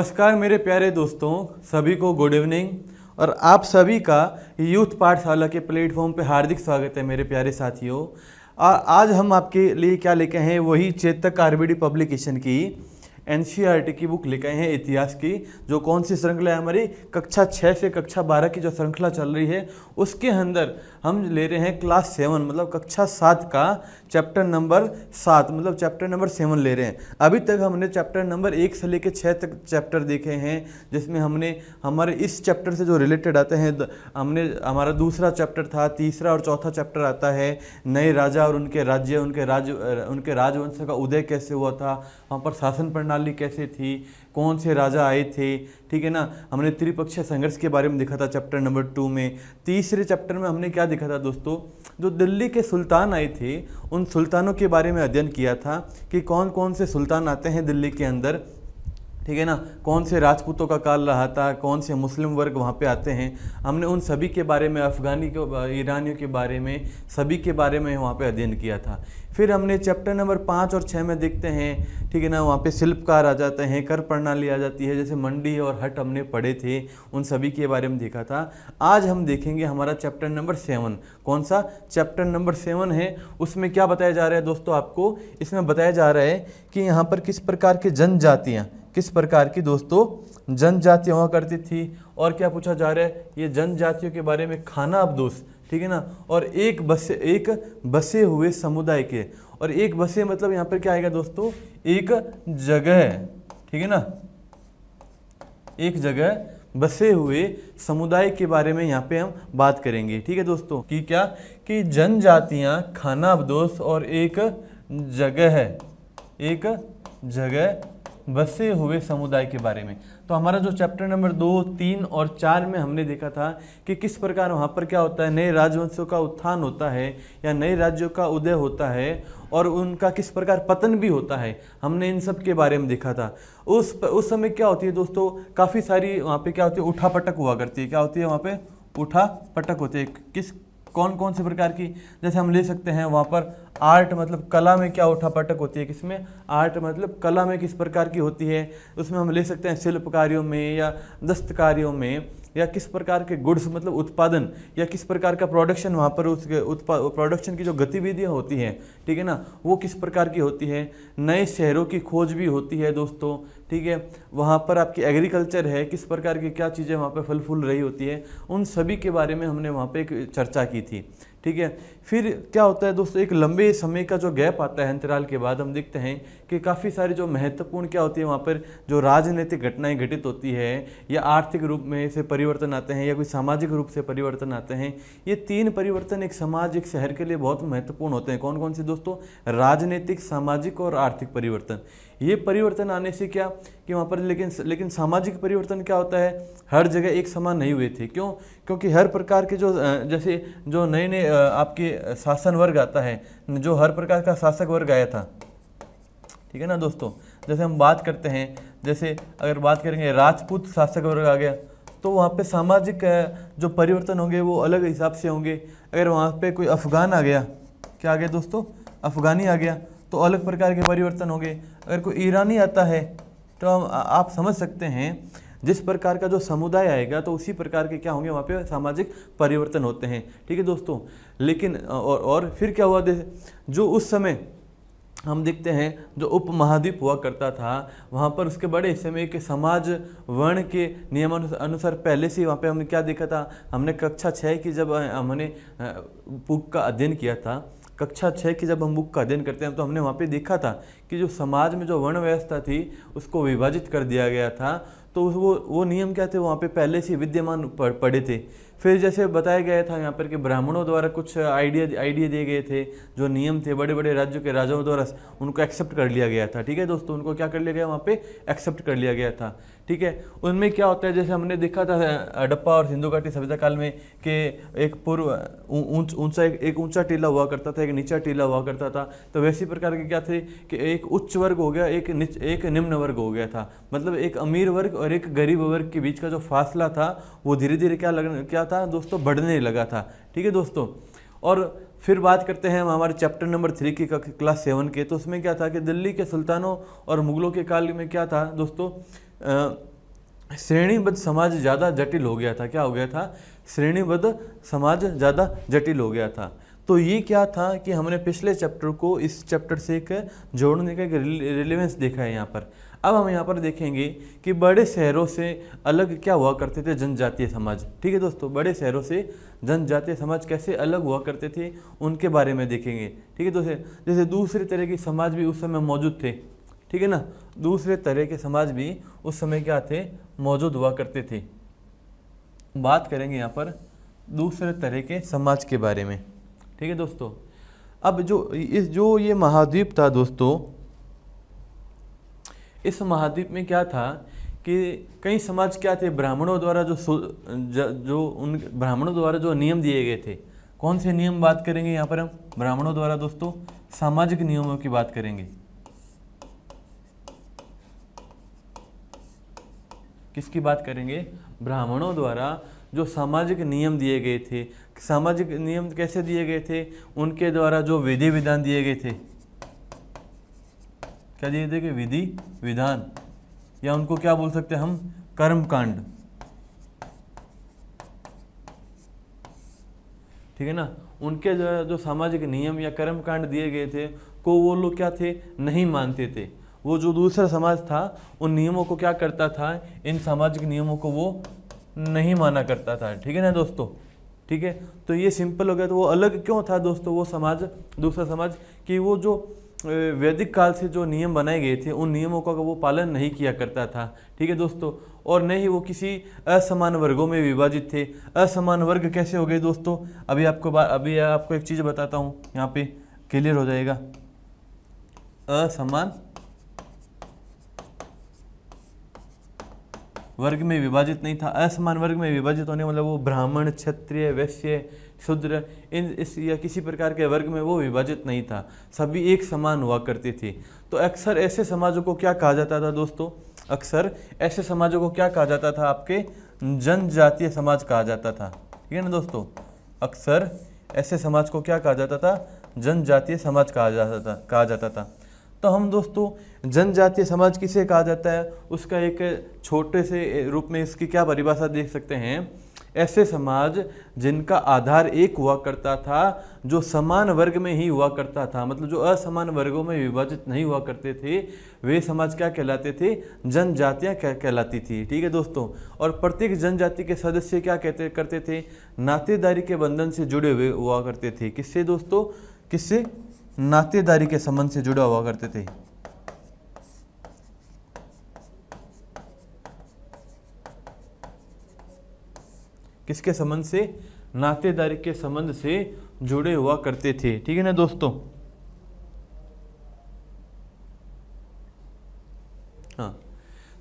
नमस्कार मेरे प्यारे दोस्तों सभी को गुड इवनिंग और आप सभी का यूथ पाठशाला के प्लेटफॉर्म पर हार्दिक स्वागत है मेरे प्यारे साथियों आज हम आपके लिए क्या लेके हैं वही चेतक आरबीडी पब्लिकेशन की एन e की बुक लेके हैं इतिहास की जो कौन सी श्रृंखला है हमारी कक्षा छः से कक्षा बारह की जो श्रृंखला चल रही है उसके अंदर हम ले रहे हैं क्लास सेवन मतलब कक्षा सात का चैप्टर नंबर सात मतलब चैप्टर नंबर सेवन ले रहे हैं अभी तक हमने चैप्टर नंबर एक से लेकर छः तक चैप्टर देखे हैं जिसमें हमने हमारे इस चैप्टर से जो रिलेटेड आते हैं हमने हमारा दूसरा चैप्टर था तीसरा और चौथा चैप्टर आता है नए राजा और उनके राज्य उनके राज उनके राजवंश का उदय कैसे हुआ था वहाँ पर शासन प्रणाली कैसे थी कौन से राजा आए थे ठीक है ना हमने त्रिपक्षीय संघर्ष के बारे में देखा था चैप्टर नंबर टू में तीसरे चैप्टर में हमने क्या देखा था दोस्तों जो दिल्ली के सुल्तान आए थे उन सुल्तानों के बारे में अध्ययन किया था कि कौन कौन से सुल्तान आते हैं दिल्ली के अंदर ठीक है ना कौन से राजपूतों का काल रहा था कौन से मुस्लिम वर्ग वहाँ पे आते हैं हमने उन सभी के बारे में अफ़गानी के ईरानियों के बारे में सभी के बारे में वहाँ पे अध्ययन किया था फिर हमने चैप्टर नंबर पाँच और छः में देखते हैं ठीक है ना वहाँ पे शिल्पकार आ जाते हैं कर प्रणाली आ जाती है जैसे मंडी और हट हमने पढ़े थे उन सभी के बारे में देखा था आज हम देखेंगे हमारा चैप्टर नंबर सेवन कौन सा चैप्टर नंबर सेवन है उसमें क्या बताया जा रहा है दोस्तों आपको इसमें बताया जा रहा है कि यहाँ पर किस प्रकार के जनजातियाँ किस प्रकार की दोस्तों जनजातियाँ हुआ करती थी और क्या पूछा जा रहा है ये जनजातियों के बारे में खाना अब दोस्त ठीक है ना और एक बसे एक बसे हुए समुदाय के और एक बसे मतलब यहाँ पर क्या आएगा दोस्तों एक जगह ठीक है ना एक जगह बसे हुए समुदाय के बारे में यहाँ पे हम बात करेंगे ठीक है दोस्तों कि क्या कि जनजातियाँ खाना अब दोस्त और एक जगह है एक जगह बसे हुए समुदाय के बारे में तो हमारा जो चैप्टर नंबर दो तीन और चार में हमने देखा था कि किस प्रकार वहाँ पर क्या होता है नए राजवंशों का उत्थान होता है या नए राज्यों का उदय होता है और उनका किस प्रकार पतन भी होता है हमने इन सब के बारे में देखा था उस उस समय क्या होती है दोस्तों काफ़ी सारी वहाँ पर क्या होती है उठा पटक हुआ करती है क्या होती है वहाँ पे उठा पटक होती है किस कौन कौन से प्रकार की जैसे हम ले सकते हैं वहाँ पर आर्ट मतलब कला में क्या उठापटक होती है किसमें आर्ट मतलब कला में किस प्रकार की होती है उसमें हम ले सकते हैं शिल्प कार्यों में या दस्तकारियों में या किस प्रकार के गुड्स मतलब उत्पादन या किस प्रकार का प्रोडक्शन वहाँ पर उसके प्रोडक्शन की जो गतिविधियाँ होती हैं ठीक है ना वो किस प्रकार की होती है नए शहरों की खोज भी होती है दोस्तों ठीक है वहाँ पर आपकी एग्रीकल्चर है किस प्रकार की क्या चीज़ें वहाँ पर फल फूल रही होती है उन सभी के बारे में हमने वहाँ पर एक चर्चा की थी ठीक है फिर क्या होता है दोस्तों एक लंबे समय का जो गैप आता है अंतराल के बाद हम देखते हैं कि काफ़ी सारी जो महत्वपूर्ण क्या होती है वहाँ पर जो राजनीतिक घटनाएं घटित होती है या आर्थिक रूप में से परिवर्तन आते हैं या कोई सामाजिक रूप से परिवर्तन आते हैं ये तीन परिवर्तन एक समाज एक शहर के लिए बहुत महत्वपूर्ण होते हैं कौन कौन से दोस्तों राजनीतिक सामाजिक और आर्थिक परिवर्तन ये परिवर्तन आने से क्या कि वहाँ पर लेकिन लेकिन सामाजिक परिवर्तन क्या होता है हर जगह एक समान नहीं हुए थे क्यों क्योंकि हर प्रकार के जो जैसे जो नए नए आपके शासन वर्ग आता है जो हर प्रकार का शासक वर्ग आया था ठीक है ना दोस्तों जैसे हम बात करते हैं जैसे अगर बात करेंगे राजपूत शासक वर्ग आ गया तो वहाँ पे सामाजिक जो परिवर्तन होंगे वो अलग हिसाब से होंगे अगर वहाँ पे कोई अफ़गान आ गया क्या आ गया दोस्तों अफ़गानी आ गया तो अलग प्रकार के परिवर्तन होंगे अगर कोई ईरानी आता है तो हम आप समझ सकते हैं जिस प्रकार का जो समुदाय आएगा तो उसी प्रकार के क्या होंगे वहाँ पे सामाजिक परिवर्तन होते हैं ठीक है दोस्तों लेकिन और, और फिर क्या हुआ जो उस समय हम देखते हैं जो उपमहाद्वीप हुआ करता था वहाँ पर उसके बड़े हिस्से में एक समाज वर्ण के नियम अनुसार पहले से वहाँ पे हमने क्या देखा था हमने कक्षा छः की जब हमने बुक का अध्ययन किया था कक्षा छः की जब हम बुक का अध्ययन करते हैं तो हमने वहाँ पे देखा था कि जो समाज में जो वर्ण व्यवस्था थी उसको विभाजित कर दिया गया था तो वो वो नियम क्या थे वहाँ पर पहले से विद्यमान पड़े थे फिर जैसे बताया गया था यहाँ पर कि ब्राह्मणों द्वारा कुछ आइडिया आइडिया दिए गए थे जो नियम थे बड़े बड़े राज्यों के राजाओं द्वारा उनको एक्सेप्ट कर लिया गया था ठीक है दोस्तों उनको क्या कर लिया गया वहाँ पे एक्सेप्ट कर लिया गया था ठीक है उनमें क्या होता है जैसे हमने देखा था अडप्पा और सिंधु घाटी सभ्यता काल में कि एक पूर्व ऊंचा एक ऊंचा टीला हुआ करता था एक नीचा टीला हुआ करता था तो वैसी प्रकार के क्या थे कि एक उच्च वर्ग हो गया एक निच एक निम्न वर्ग हो गया था मतलब एक अमीर वर्ग और एक गरीब वर्ग के बीच का जो फासला था वो धीरे धीरे क्या लग क्या था दोस्तों बढ़ने लगा था ठीक है दोस्तों और फिर बात करते हैं हम हमारे चैप्टर नंबर थ्री की क्लास सेवन के तो उसमें क्या था कि दिल्ली के सुल्तानों और मुगलों के काल में क्या था दोस्तों श्रेणीबद्ध समाज ज़्यादा जटिल हो गया था क्या हो गया था श्रेणीबद्ध समाज ज़्यादा जटिल हो गया था तो ये क्या था कि हमने पिछले चैप्टर को इस चैप्टर से एक जोड़ने का एक रिलेवेंस देखा है यहाँ पर अब हम यहाँ पर देखेंगे कि बड़े शहरों से अलग क्या हुआ करते थे जनजातीय समाज ठीक है दोस्तों बड़े शहरों से जनजातीय समाज कैसे अलग हुआ करते थे उनके बारे में देखेंगे ठीक है दोस्तों जैसे दूसरे तरह के समाज भी उस समय मौजूद थे ठीक है ना दूसरे तरह के समाज भी उस समय क्या थे मौजूद हुआ करते थे बात करेंगे यहाँ पर दूसरे तरह के समाज के बारे में ठीक है दोस्तों अब जो इस जो ये महाद्वीप था दोस्तों इस महाद्वीप में क्या था कि कई समाज क्या थे ब्राह्मणों द्वारा जो जो उन ब्राह्मणों द्वारा जो नियम दिए गए थे कौन से नियम बात करेंगे यहाँ पर हम ब्राह्मणों द्वारा दोस्तों सामाजिक नियमों की बात करेंगे किसकी बात करेंगे ब्राह्मणों द्वारा जो सामाजिक नियम दिए गए थे सामाजिक नियम कैसे दिए गए थे उनके द्वारा जो विधि विधान दिए गए थे क्या दिए थे विधि विधान या उनको क्या बोल सकते हम हम कर्मकांड ठीक है ना उनके द्वारा जो सामाजिक नियम या कर्मकांड दिए गए थे को वो लोग क्या थे नहीं मानते थे वो जो दूसरा समाज था उन नियमों को क्या करता था इन सामाजिक नियमों को वो नहीं माना करता था ठीक है ना दोस्तों ठीक है तो ये सिंपल हो गया तो वो अलग क्यों था दोस्तों वो समाज दूसरा समाज कि वो जो वैदिक काल से जो नियम बनाए गए थे उन नियमों का वो पालन नहीं किया करता था ठीक है दोस्तों और न ही वो किसी असमान वर्गों में विभाजित थे असमान वर्ग कैसे हो गए दोस्तों अभी आपको अभी आपको एक चीज़ बताता हूँ यहाँ पे क्लियर हो जाएगा असमान वर्ग में विभाजित नहीं था असमान वर्ग में विभाजित होने मतलब वो ब्राह्मण क्षत्रिय वैश्य शूद्र इन इस या किसी प्रकार के वर्ग में वो विभाजित नहीं था सभी एक समान हुआ करती थी तो अक्सर ऐसे समाजों को क्या कहा जाता था दोस्तों अक्सर ऐसे समाजों को क्या कहा जाता था आपके जनजातीय समाज कहा जाता था ठीक है ना दोस्तों अक्सर ऐसे समाज को क्या कहा जाता था जनजातीय समाज कहा जाता था कहा जाता था तो हम दोस्तों जनजातीय समाज किसे कहा जाता है उसका एक छोटे से रूप में इसकी क्या परिभाषा देख सकते हैं ऐसे समाज जिनका आधार एक हुआ करता था जो समान वर्ग में ही हुआ करता था मतलब जो असमान वर्गों में विभाजित नहीं हुआ करते थे वे समाज क्या कहलाते थे जनजातियाँ क्या कहलाती थी ठीक है दोस्तों और प्रत्येक जनजाति के सदस्य क्या कहते करते थे नातेदारी के बंधन से जुड़े हुए हुआ करते थे किससे दोस्तों किससे नातेदारी के संबंध से जुड़ा हुआ करते थे किसके संबंध से नातेदारी के संबंध से जुड़े हुआ करते थे ठीक है ना दोस्तों हाँ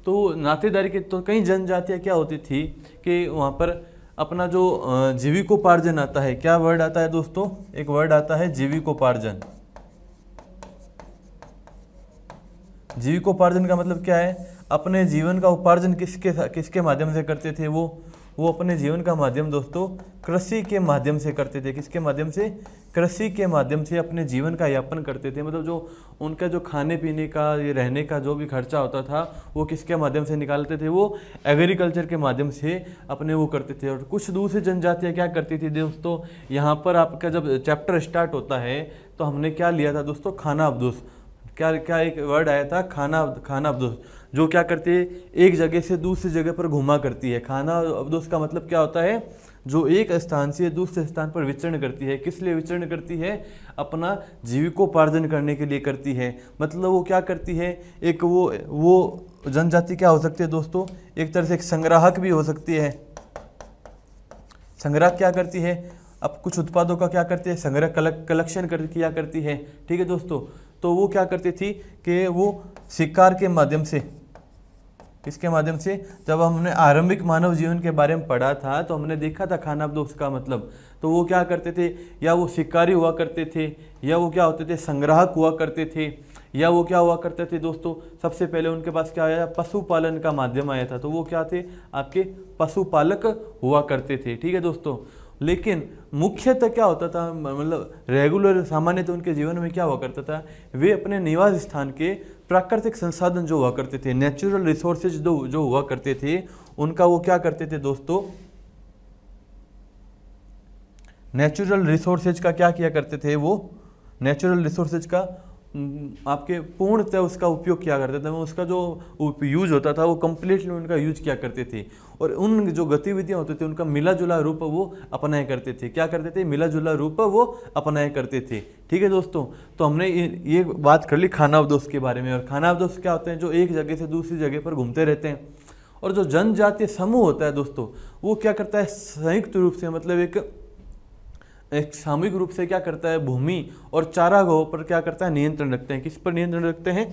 तो नातेदारी के तो कई जनजातियां क्या होती थी कि वहां पर अपना जो जीविकोपार्जन आता है क्या वर्ड आता है दोस्तों एक वर्ड आता है जीविकोपार्जन जीविकोपार्जन का मतलब क्या है अपने जीवन का उपार्जन किसके किसके माध्यम से करते थे वो वो अपने जीवन का माध्यम दोस्तों कृषि के माध्यम से करते थे किसके माध्यम से कृषि के माध्यम से अपने जीवन का यापन करते थे मतलब जो उनका जो खाने पीने का ये रहने का जो भी खर्चा होता था वो किसके माध्यम से निकालते थे वो एग्रीकल्चर के माध्यम से अपने वो करते थे और कुछ दूसरी जनजातियाँ क्या करती थी दोस्तों यहाँ पर आपका जब चैप्टर स्टार्ट होता है तो हमने क्या लिया था दोस्तों खाना अवदोष क्या क्या एक वर्ड आया था खाना खाना अफदोस जो क्या करती है एक जगह से दूसरी जगह पर घुमा करती है खाना अफदोस का मतलब क्या होता है जो एक स्थान से दूसरे स्थान पर विचरण करती है किस लिए विचरण करती है अपना जीविकोपार्जन करने के लिए करती है मतलब वो क्या करती है एक वो वो जनजाति क्या हो सकती है दोस्तों एक तरह से एक संग्राहक भी हो सकती है संग्राहक क्या करती है अब कुछ उत्पादों का क्या करती है संग्रह कलेक्शन कर किया करती है ठीक है दोस्तों तो वो क्या करती थी कि वो शिकार के माध्यम से किसके माध्यम से जब हमने आरंभिक मानव जीवन के बारे में पढ़ा था तो हमने देखा था खाना दोष का मतलब तो वो क्या करते थे या वो शिकारी हुआ करते थे या वो क्या होते थे संग्राहक हुआ करते थे या वो क्या हुआ करते थे दोस्तों सबसे पहले उनके पास क्या आया पशुपालन का माध्यम आया था तो वो क्या थे आपके पशुपालक हुआ करते थे ठीक है दोस्तों लेकिन मुख्यतः क्या होता था मतलब रेगुलर सामान्य तो उनके जीवन में क्या हुआ करता था वे अपने निवास स्थान के प्राकृतिक संसाधन जो हुआ करते थे नेचुरल रिसोर्सेज जो जो हुआ करते थे उनका वो क्या करते थे दोस्तों नेचुरल रिसोर्सेज का क्या किया करते थे वो नेचुरल रिसोर्सेज का आपके पूर्णतः उसका उपयोग किया करते थे उसका जो यूज होता था वो कम्प्लीटली उनका यूज किया करते थे और उन जो गतिविधियाँ होती थी उनका मिला जुला रूप वो अपनाया करते थे क्या करते थे मिला जुला रूप वो अपनाया करते थे ठीक है दोस्तों तो हमने ये बात कर ली खानावदोष के बारे में और खानावदोष क्या होते हैं जो एक जगह से दूसरी जगह पर घूमते रहते हैं और जो जनजातीय समूह होता है दोस्तों वो क्या करता है संयुक्त रूप से मतलब एक एक सामूहिक रूप से क्या करता है भूमि और चारागाहों पर क्या करता है नियंत्रण रखते हैं किस पर नियंत्रण रखते हैं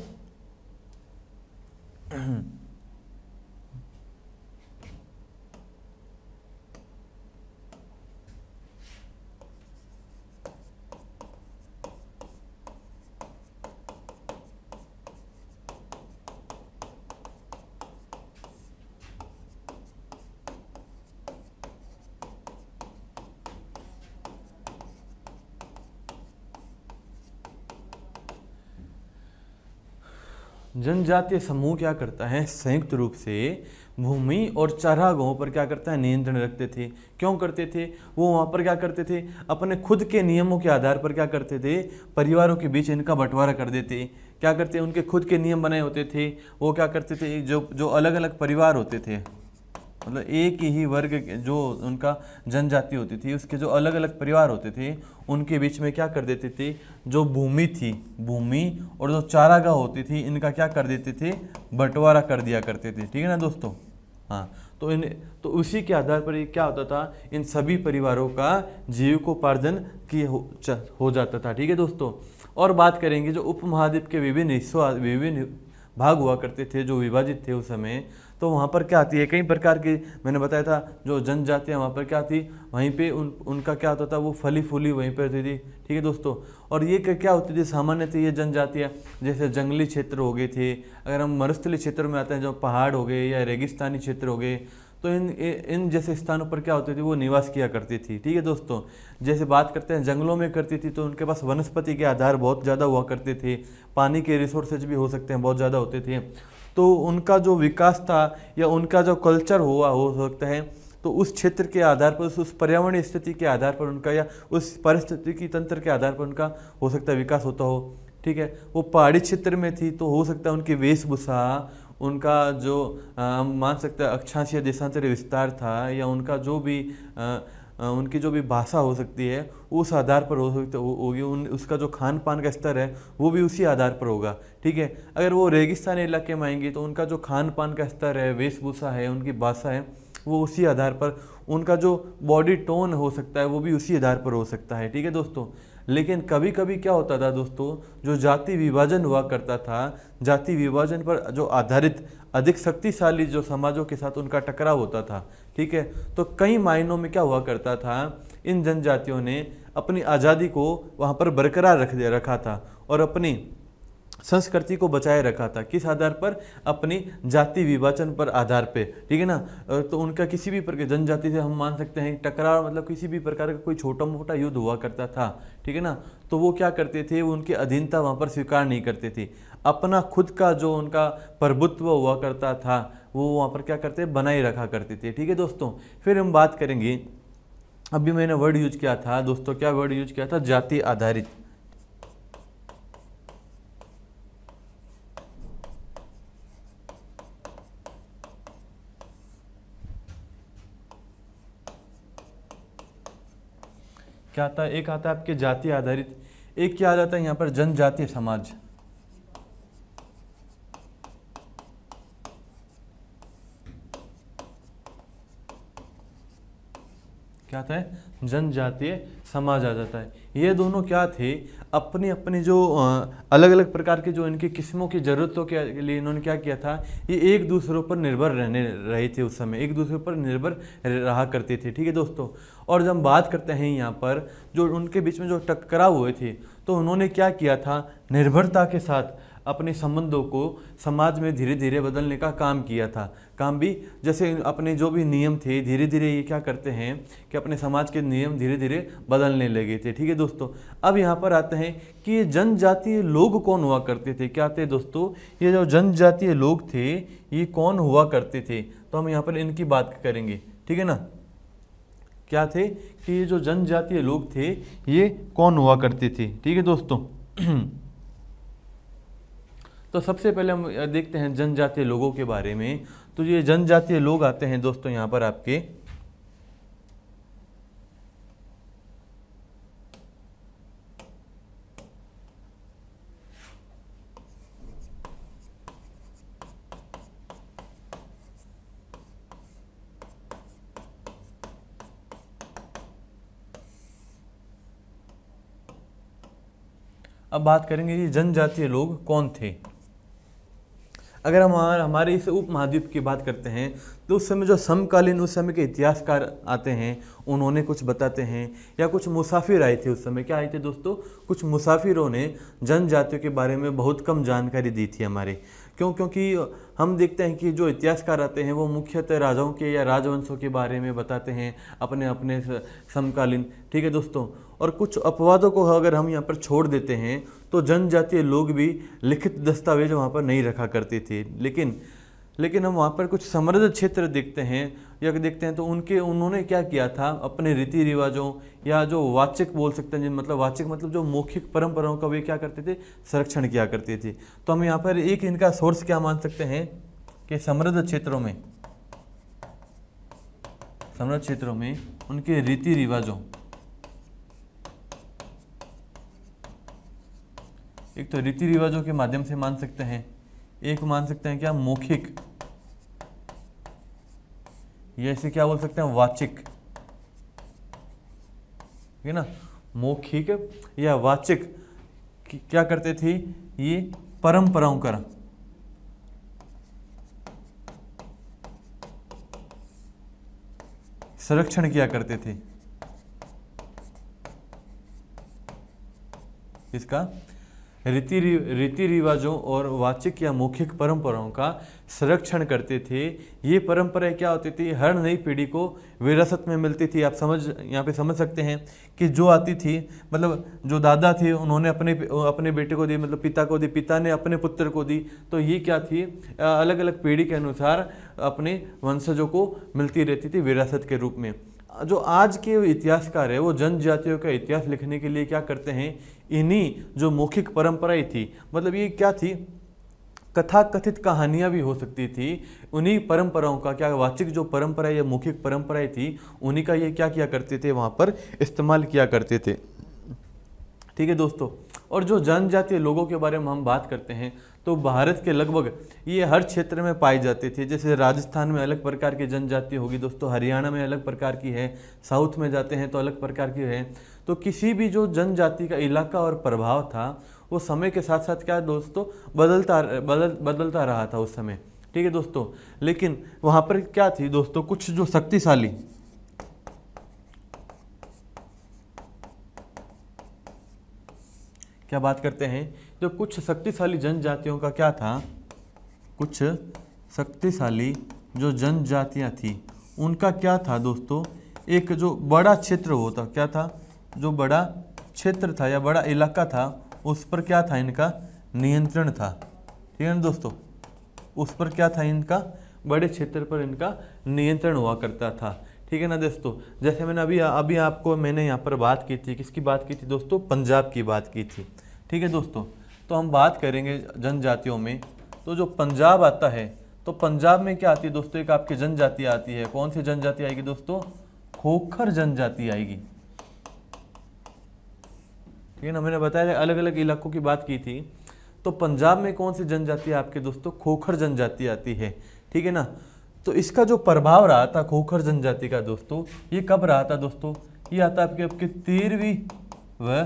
जनजातीय समूह क्या करता है संयुक्त रूप से भूमि और चरागाहों पर क्या करता है नियंत्रण रखते थे क्यों करते थे वो वहाँ पर क्या करते थे अपने खुद के नियमों के आधार पर क्या करते थे परिवारों के बीच इनका बंटवारा कर देते क्या करते उनके खुद के नियम बनाए होते थे वो क्या करते थे जो जो अलग अलग परिवार होते थे मतलब एक ही वर्ग जो उनका जनजाति होती थी उसके जो अलग अलग परिवार होते थे उनके बीच में क्या कर देते थे जो भूमि थी भूमि और जो चारागाह होती थी इनका क्या कर देते थे बंटवारा कर दिया करते थे ठीक है ना दोस्तों हाँ तो इन तो उसी के आधार पर क्या होता था इन सभी परिवारों का जीविकोपार्जन की हो, हो जाता था ठीक है दोस्तों और बात करेंगे जो उपमहाद्वीप के विभिन्न हिस्सों विभिन्न भाग हुआ करते थे जो विभाजित थे उस समय तो वहाँ पर क्या आती है कई प्रकार की मैंने बताया था जो जनजातियाँ वहाँ पर क्या थी वहीं पे उन उनका क्या होता था वो फली फूली वहीं पर होती थी ठीक है दोस्तों और ये क्या होती थी सामान्यतः ये जनजातियाँ जैसे जंगली क्षेत्र हो गए थे अगर हम मरुस्थली क्षेत्र में आते हैं जो पहाड़ हो गए या रेगिस्तानी क्षेत्र हो गए तो इन इन जैसे स्थानों पर क्या होती थी वो निवास किया करती थी ठीक है दोस्तों जैसे बात करते हैं जंगलों में करती थी तो उनके पास वनस्पति के आधार बहुत ज़्यादा हुआ करते थे पानी के रिसोर्सेज भी हो सकते हैं बहुत ज़्यादा होते थे तो उनका जो विकास था या उनका जो कल्चर हुआ हो सकता है तो उस क्षेत्र के आधार पर उस पर्यावरण स्थिति के आधार पर उनका या उस की तंत्र के आधार पर उनका हो सकता है विकास होता हो ठीक है वो पहाड़ी क्षेत्र में थी तो हो सकता है उनकी वेशभूषा उनका जो हम मान सकते हैं अक्षांश या देशांतर विस्तार था या उनका जो भी आ, उनकी जो भी भाषा हो सकती है उस आधार पर हो सकती होगी उन उसका जो खान पान का स्तर है वो भी उसी आधार पर होगा ठीक है अगर वो रेगिस्तानी इलाके में आएंगे तो उनका जो खान पान का स्तर है वेशभूषा है उनकी भाषा है वो उसी आधार पर उनका जो बॉडी टोन हो सकता है वो भी उसी आधार पर हो सकता है ठीक है दोस्तों लेकिन कभी कभी क्या होता था दोस्तों जो जाति विभाजन हुआ करता था जाति विभाजन पर जो आधारित अधिक शक्तिशाली जो समाजों के साथ उनका टकराव होता था ठीक है तो कई मायनों में क्या हुआ करता था इन जनजातियों ने अपनी आज़ादी को वहाँ पर बरकरार रख दिया रखा था और अपनी संस्कृति को बचाए रखा था किस आधार पर अपनी जाति विभाजन पर आधार पे ठीक है ना तो उनका किसी भी प्रकार जनजाति से हम मान सकते हैं टकराव मतलब किसी भी प्रकार का कोई छोटा मोटा युद्ध हुआ करता था ठीक है ना तो वो क्या करते थे वो उनकी अधीनता वहाँ पर स्वीकार नहीं करते थे अपना खुद का जो उनका प्रभुत्व हुआ करता था वो वहाँ पर क्या करते बनाए रखा करते थे ठीक है दोस्तों फिर हम बात करेंगे अभी मैंने वर्ड यूज किया था दोस्तों क्या वर्ड यूज किया था जाति आधारित क्या आता है एक आता है आपके जाति आधारित एक क्या आ जाता है यहाँ पर जनजातीय समाज क्या आता है जनजातीय समाज आ जाता है ये दोनों क्या थे अपने अपने जो अलग अलग प्रकार के जो इनकी किस्मों की ज़रूरतों के लिए इन्होंने क्या किया था ये एक दूसरों पर निर्भर रहने रहे थे उस समय एक दूसरे पर निर्भर रहा करते थे ठीक है दोस्तों और जब हम बात करते हैं यहाँ पर जो उनके बीच में जो टकराव हुए थे तो उन्होंने क्या किया था निर्भरता के साथ अपने संबंधों को समाज में धीरे धीरे बदलने का काम किया था काम भी जैसे अपने जो भी नियम थे धीरे धीरे ये क्या करते हैं कि अपने समाज के नियम धीरे धीरे बदलने लगे थे ठीक है दोस्तों अब यहाँ पर आते हैं कि ये जनजातीय लोग कौन हुआ करते थे क्या थे दोस्तों ये जो जनजातीय लोग थे ये कौन हुआ करते थे तो हम यहाँ पर इनकी बात करेंगे ठीक है ना क्या थे कि ये जो जनजातीय लोग थे ये कौन हुआ करते थे ठीक है दोस्तों तो सबसे पहले हम देखते हैं जनजातीय लोगों के बारे में तो ये जनजातीय लोग आते हैं दोस्तों यहाँ पर आपके अब बात करेंगे ये जनजातीय लोग कौन थे अगर हम हमारे इस उप महाद्वीप की बात करते हैं तो उस समय जो समकालीन उस समय के इतिहासकार आते हैं उन्होंने कुछ बताते हैं या कुछ मुसाफिर आए थे उस समय क्या आए थे दोस्तों कुछ मुसाफिरों ने जनजातियों के बारे में बहुत कम जानकारी दी थी हमारे क्यों क्योंकि हम देखते हैं कि जो इतिहासकार आते हैं वो मुख्यतः राजाओं के या राजवंशों के बारे में बताते हैं अपने अपने समकालीन ठीक है दोस्तों और कुछ अपवादों को अगर हम यहाँ पर छोड़ देते हैं तो जनजातीय लोग भी लिखित दस्तावेज वहाँ पर नहीं रखा करते थे लेकिन लेकिन हम वहाँ पर कुछ समृद्ध क्षेत्र देखते हैं या देखते हैं तो उनके उन्होंने क्या किया था अपने रीति रिवाजों या जो वाचिक बोल सकते हैं मतलब वाचिक मतलब जो मौखिक परंपराओं का वे क्या करते थे संरक्षण किया करते थे तो हम यहाँ पर एक इनका सोर्स क्या मान सकते हैं कि समृद्ध क्षेत्रों में समृद्ध क्षेत्रों में उनके रीति रिवाजों एक तो रीति रिवाजों के माध्यम से मान सकते हैं एक मान सकते हैं क्या मौखिक या इसे क्या बोल सकते हैं वाचिक है ना मौखिक या वाचिक क्या करते थे ये परंपराओं का संरक्षण किया करते थे इसका रीति रीति रिवाजों और वाचिक या मौखिक परंपराओं का संरक्षण करते थे ये परंपराएं क्या होती थी हर नई पीढ़ी को विरासत में मिलती थी आप समझ यहाँ पे समझ सकते हैं कि जो आती थी मतलब जो दादा थे उन्होंने अपने अपने बेटे को दी मतलब पिता को दी पिता ने अपने पुत्र को दी तो ये क्या थी अलग अलग पीढ़ी के अनुसार अपने वंशजों को मिलती रहती थी विरासत के रूप में जो आज के इतिहासकार है वो जनजातियों का इतिहास लिखने के लिए क्या करते हैं इन्हीं जो मौखिक परंपराएं थी मतलब ये क्या थी कथा कथित कहानियाँ भी हो सकती थी उन्हीं परंपराओं का क्या वाचिक जो परंपरा या मौखिक परंपराएं थी उन्हीं का ये क्या किया करते थे वहाँ पर इस्तेमाल किया करते थे ठीक है दोस्तों और जो जनजातीय लोगों के बारे में हम बात करते हैं तो भारत के लगभग ये हर क्षेत्र में पाए जाते थे जैसे राजस्थान में अलग प्रकार की जनजाति होगी दोस्तों हरियाणा में अलग प्रकार की है साउथ में जाते हैं तो अलग प्रकार की है तो किसी भी जो जनजाति का इलाका और प्रभाव था वो समय के साथ साथ क्या दोस्तों बदलता बदल बदलता रहा था उस समय ठीक है दोस्तों लेकिन वहाँ पर क्या थी दोस्तों कुछ जो शक्तिशाली क्या बात करते हैं जो कुछ शक्तिशाली जनजातियों का क्या था कुछ शक्तिशाली जो जनजातियाँ थी उनका क्या था दोस्तों एक जो बड़ा क्षेत्र होता क्या था जो बड़ा क्षेत्र था या बड़ा इलाका था उस पर क्या था इनका नियंत्रण था ठीक है ना दोस्तों उस पर क्या था इनका बड़े क्षेत्र पर इनका नियंत्रण हुआ करता था ठीक है ना दोस्तों जैसे मैंने अभी अभी आपको मैंने यहाँ पर बात की थी किसकी बात की थी दोस्तों पंजाब की बात की थी ठीक है दोस्तों तो हम बात करेंगे जनजातियों में तो जो पंजाब आता है तो पंजाब में क्या आती है दोस्तों एक आपकी जनजाति आती है कौन सी जनजाति आएगी दोस्तों खोखर जनजाति आएगी लेकिन हमने बताया अलग अलग इलाकों की बात की थी तो पंजाब में कौन सी जनजाति आपके दोस्तों खोखर जनजाति आती है ठीक है ना तो इसका जो प्रभाव रहा था खोखर जनजाति का दोस्तों ये कब रहा था दोस्तों ये आता आपके आपके तेरहवीं व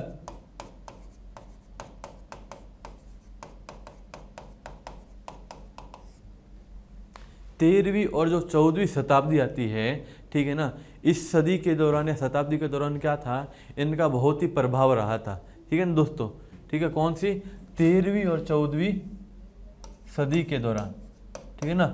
तेरहवीं और जो चौदहवीं शताब्दी आती है ठीक है ना इस सदी के दौरान या शताब्दी के दौरान क्या था इनका बहुत ही प्रभाव रहा था ठीक है ना दोस्तों ठीक है कौन सी तेरहवीं और चौदहवीं सदी के दौरान ठीक है ना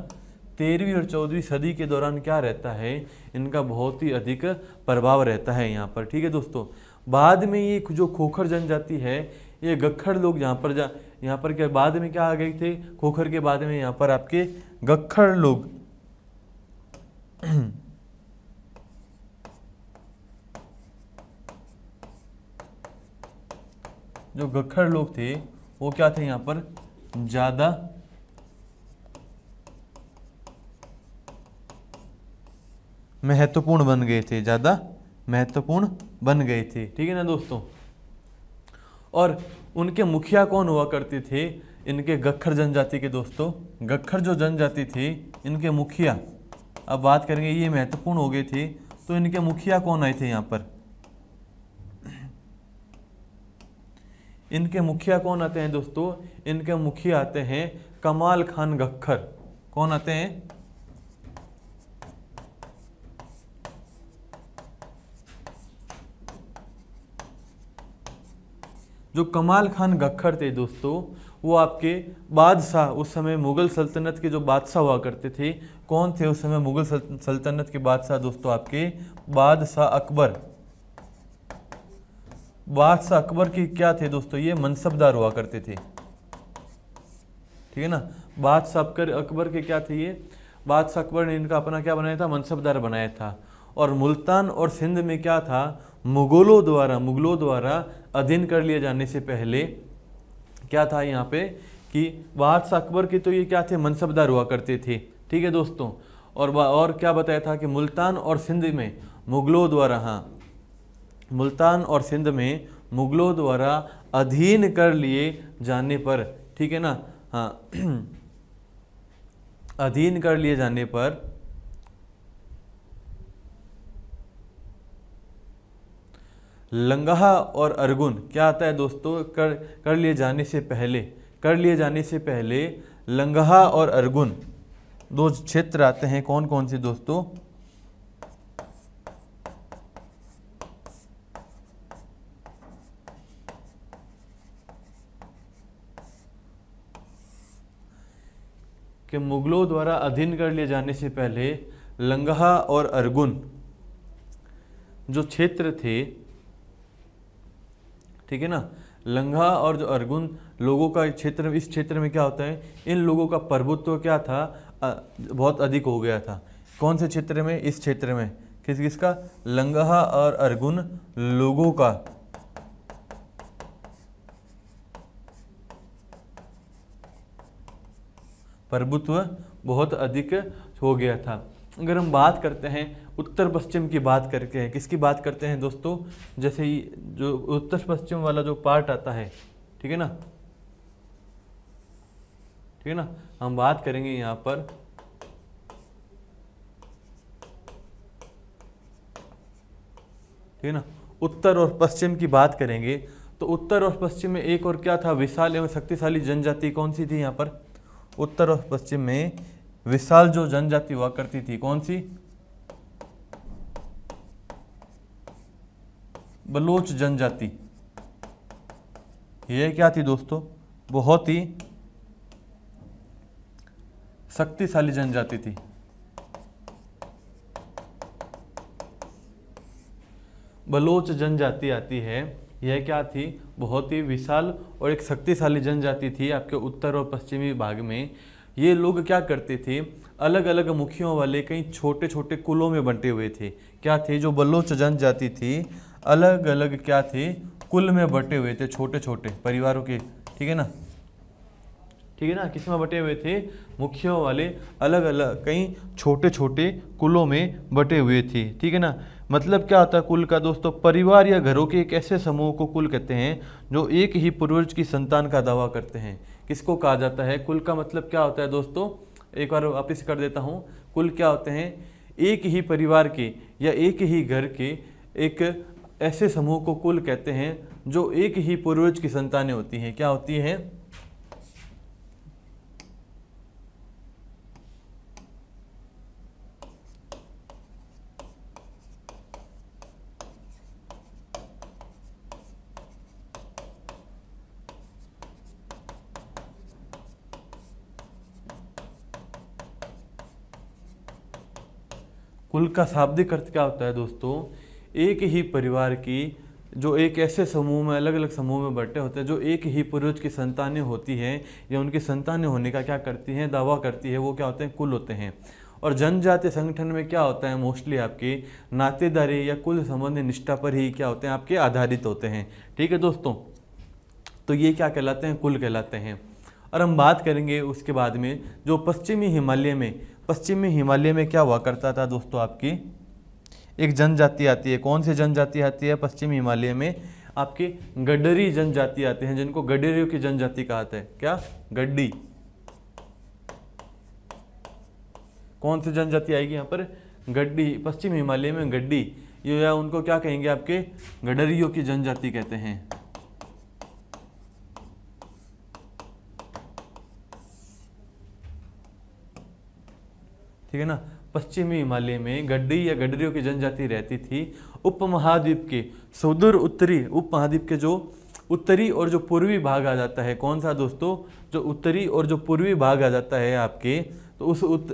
तेरहवीं और चौदहवीं सदी के दौरान क्या रहता है इनका बहुत ही अधिक प्रभाव रहता है यहाँ पर ठीक है दोस्तों बाद में ये जो खोखर जनजाति है ये गखड़ लोग यहाँ पर जा यहाँ पर क्या बाद में क्या आ गए थे खोखर के बाद में यहाँ पर आपके गखड़ लोग जो गखड़ लोग थे वो क्या थे यहाँ पर ज़्यादा महत्वपूर्ण बन गए थे ज़्यादा महत्वपूर्ण बन गए थे ठीक है ना दोस्तों और उनके मुखिया कौन हुआ करते थे इनके गखर जनजाति के दोस्तों गखर जो जनजाति थी इनके मुखिया अब बात करेंगे ये महत्वपूर्ण हो गए थे तो इनके मुखिया कौन आए थे यहाँ पर इनके मुखिया कौन आते हैं दोस्तों इनके मुखिया आते हैं कमाल खान गखर कौन आते हैं जो कमाल खान गखर थे दोस्तों वो आपके बादशाह उस समय मुग़ल सल्तनत के जो बादशाह हुआ करते थे कौन थे उस समय मुग़ल सल्तनत के बादशाह दोस्तों आपके बादशाह अकबर बादशाह अकबर के क्या थे दोस्तों ये मनसबदार हुआ करते थे ठीक है ना बादशाह अकबर अकबर के क्या थे ये बादशाह अकबर ने इनका अपना क्या बनाया था मनसबदार बनाया था और मुल्तान और सिंध में क्या था मुगलों द्वारा मुगलों द्वारा अधीन कर लिए जाने से पहले क्या था यहाँ पे कि बादशाह अकबर के तो ये क्या थे मनसबदार हुआ करते थे ठीक है दोस्तों और और क्या बताया था कि मुल्तान और सिंध में मुगलों द्वारा हाँ मुल्तान और सिंध में मुग़लों द्वारा अधीन कर लिए जाने पर ठीक है ना हाँ अधीन कर लिए जाने पर लंगाहा और अर्गुन क्या आता है दोस्तों कर कर लिए जाने से पहले कर लिए जाने से पहले लंगाहा और अर्गुन दो क्षेत्र आते हैं कौन कौन से दोस्तों कि मुग़लों द्वारा अधीन कर लिए जाने से पहले लंगहा और अरगुन जो क्षेत्र थे ठीक है ना लंगहा और जो अर्गुन लोगों का क्षेत्र इस क्षेत्र में क्या होता है इन लोगों का प्रभुत्व क्या था बहुत अधिक हो गया था कौन से क्षेत्र में इस क्षेत्र में किस किसका लंगहा और अर्गुन लोगों का प्रभुत्व बहुत अधिक हो गया था अगर हम बात करते हैं उत्तर पश्चिम की बात करके हैं किसकी बात करते हैं दोस्तों जैसे ही जो उत्तर पश्चिम वाला जो पार्ट आता है ठीक है ना ठीक है ना हम बात करेंगे यहाँ पर ठीक है ना उत्तर और पश्चिम की बात करेंगे तो उत्तर और पश्चिम में एक और क्या था विशाल एवं शक्तिशाली जनजाति कौन सी थी यहाँ पर उत्तर और पश्चिम में विशाल जो जनजाति हुआ करती थी कौन सी बलोच जनजाति यह क्या थी दोस्तों बहुत ही शक्तिशाली जनजाति थी बलोच जनजाति आती है यह क्या थी बहुत ही विशाल और एक शक्तिशाली जनजाति थी आपके उत्तर और पश्चिमी भाग में ये लोग क्या करते थे अलग अलग मुखियों वाले कई छोटे छोटे कुलों में बंटे हुए थे क्या थे जो बलोच जनजाति थी अलग अलग क्या थे कुल में बटे हुए थे छोटे छोटे परिवारों के ठीक है ना ठीक है ना में बटे हुए थे मुखियों वाले अलग अलग कई छोटे छोटे कुलों में बटे हुए थे ठीक है ना मतलब क्या होता है कुल का दोस्तों परिवार या घरों के एक ऐसे समूह को कुल कहते हैं जो एक ही पूर्वज की संतान का दावा करते हैं किसको कहा जाता है कुल का मतलब क्या होता है दोस्तों एक बार वापिस कर देता हूँ कुल क्या होते हैं एक ही परिवार के या एक ही घर के एक ऐसे समूह को कुल कहते हैं जो एक ही पूर्वज की संतानें होती हैं क्या होती हैं कुल का शाब्दिक अर्थ क्या होता है दोस्तों एक ही परिवार की जो एक ऐसे समूह में अलग अलग समूह में बटे होते हैं जो एक ही पूर्वज की संतानें होती हैं या उनकी संतानें होने का क्या करती हैं दावा करती है वो क्या होते हैं कुल होते हैं और जनजातीय संगठन में क्या होता है मोस्टली आपके नातेदारी या कुल संबंध निष्ठा पर ही क्या होते हैं आपके आधारित होते हैं ठीक है दोस्तों तो ये क्या कहलाते हैं कुल कहलाते हैं और हम बात करेंगे उसके बाद में जो पश्चिमी हिमालय में पश्चिमी हिमालय में क्या हुआ करता था दोस्तों आपकी एक जनजाति आती है कौन सी जनजाति आती है पश्चिम हिमालय में आपके गडरी जनजाति आते हैं जिनको गडरियों की जनजाति कहते है क्या गड्डी कौन सी जनजाति आएगी यहाँ पर गड्डी पश्चिम हिमालय में गड्डी ये या उनको क्या कहेंगे आपके गडरियों की जनजाति कहते हैं ठीक है ना पश्चिमी हिमालय में गड्डी या गड्डरियों की जनजाति रहती थी उपमहाद्वीप के सुदूर उत्तरी उपमहाद्वीप के जो उत्तरी और जो पूर्वी भाग आ जाता है कौन सा दोस्तों जो उत्तरी और जो पूर्वी भाग आ जाता है आपके तो उस उत्त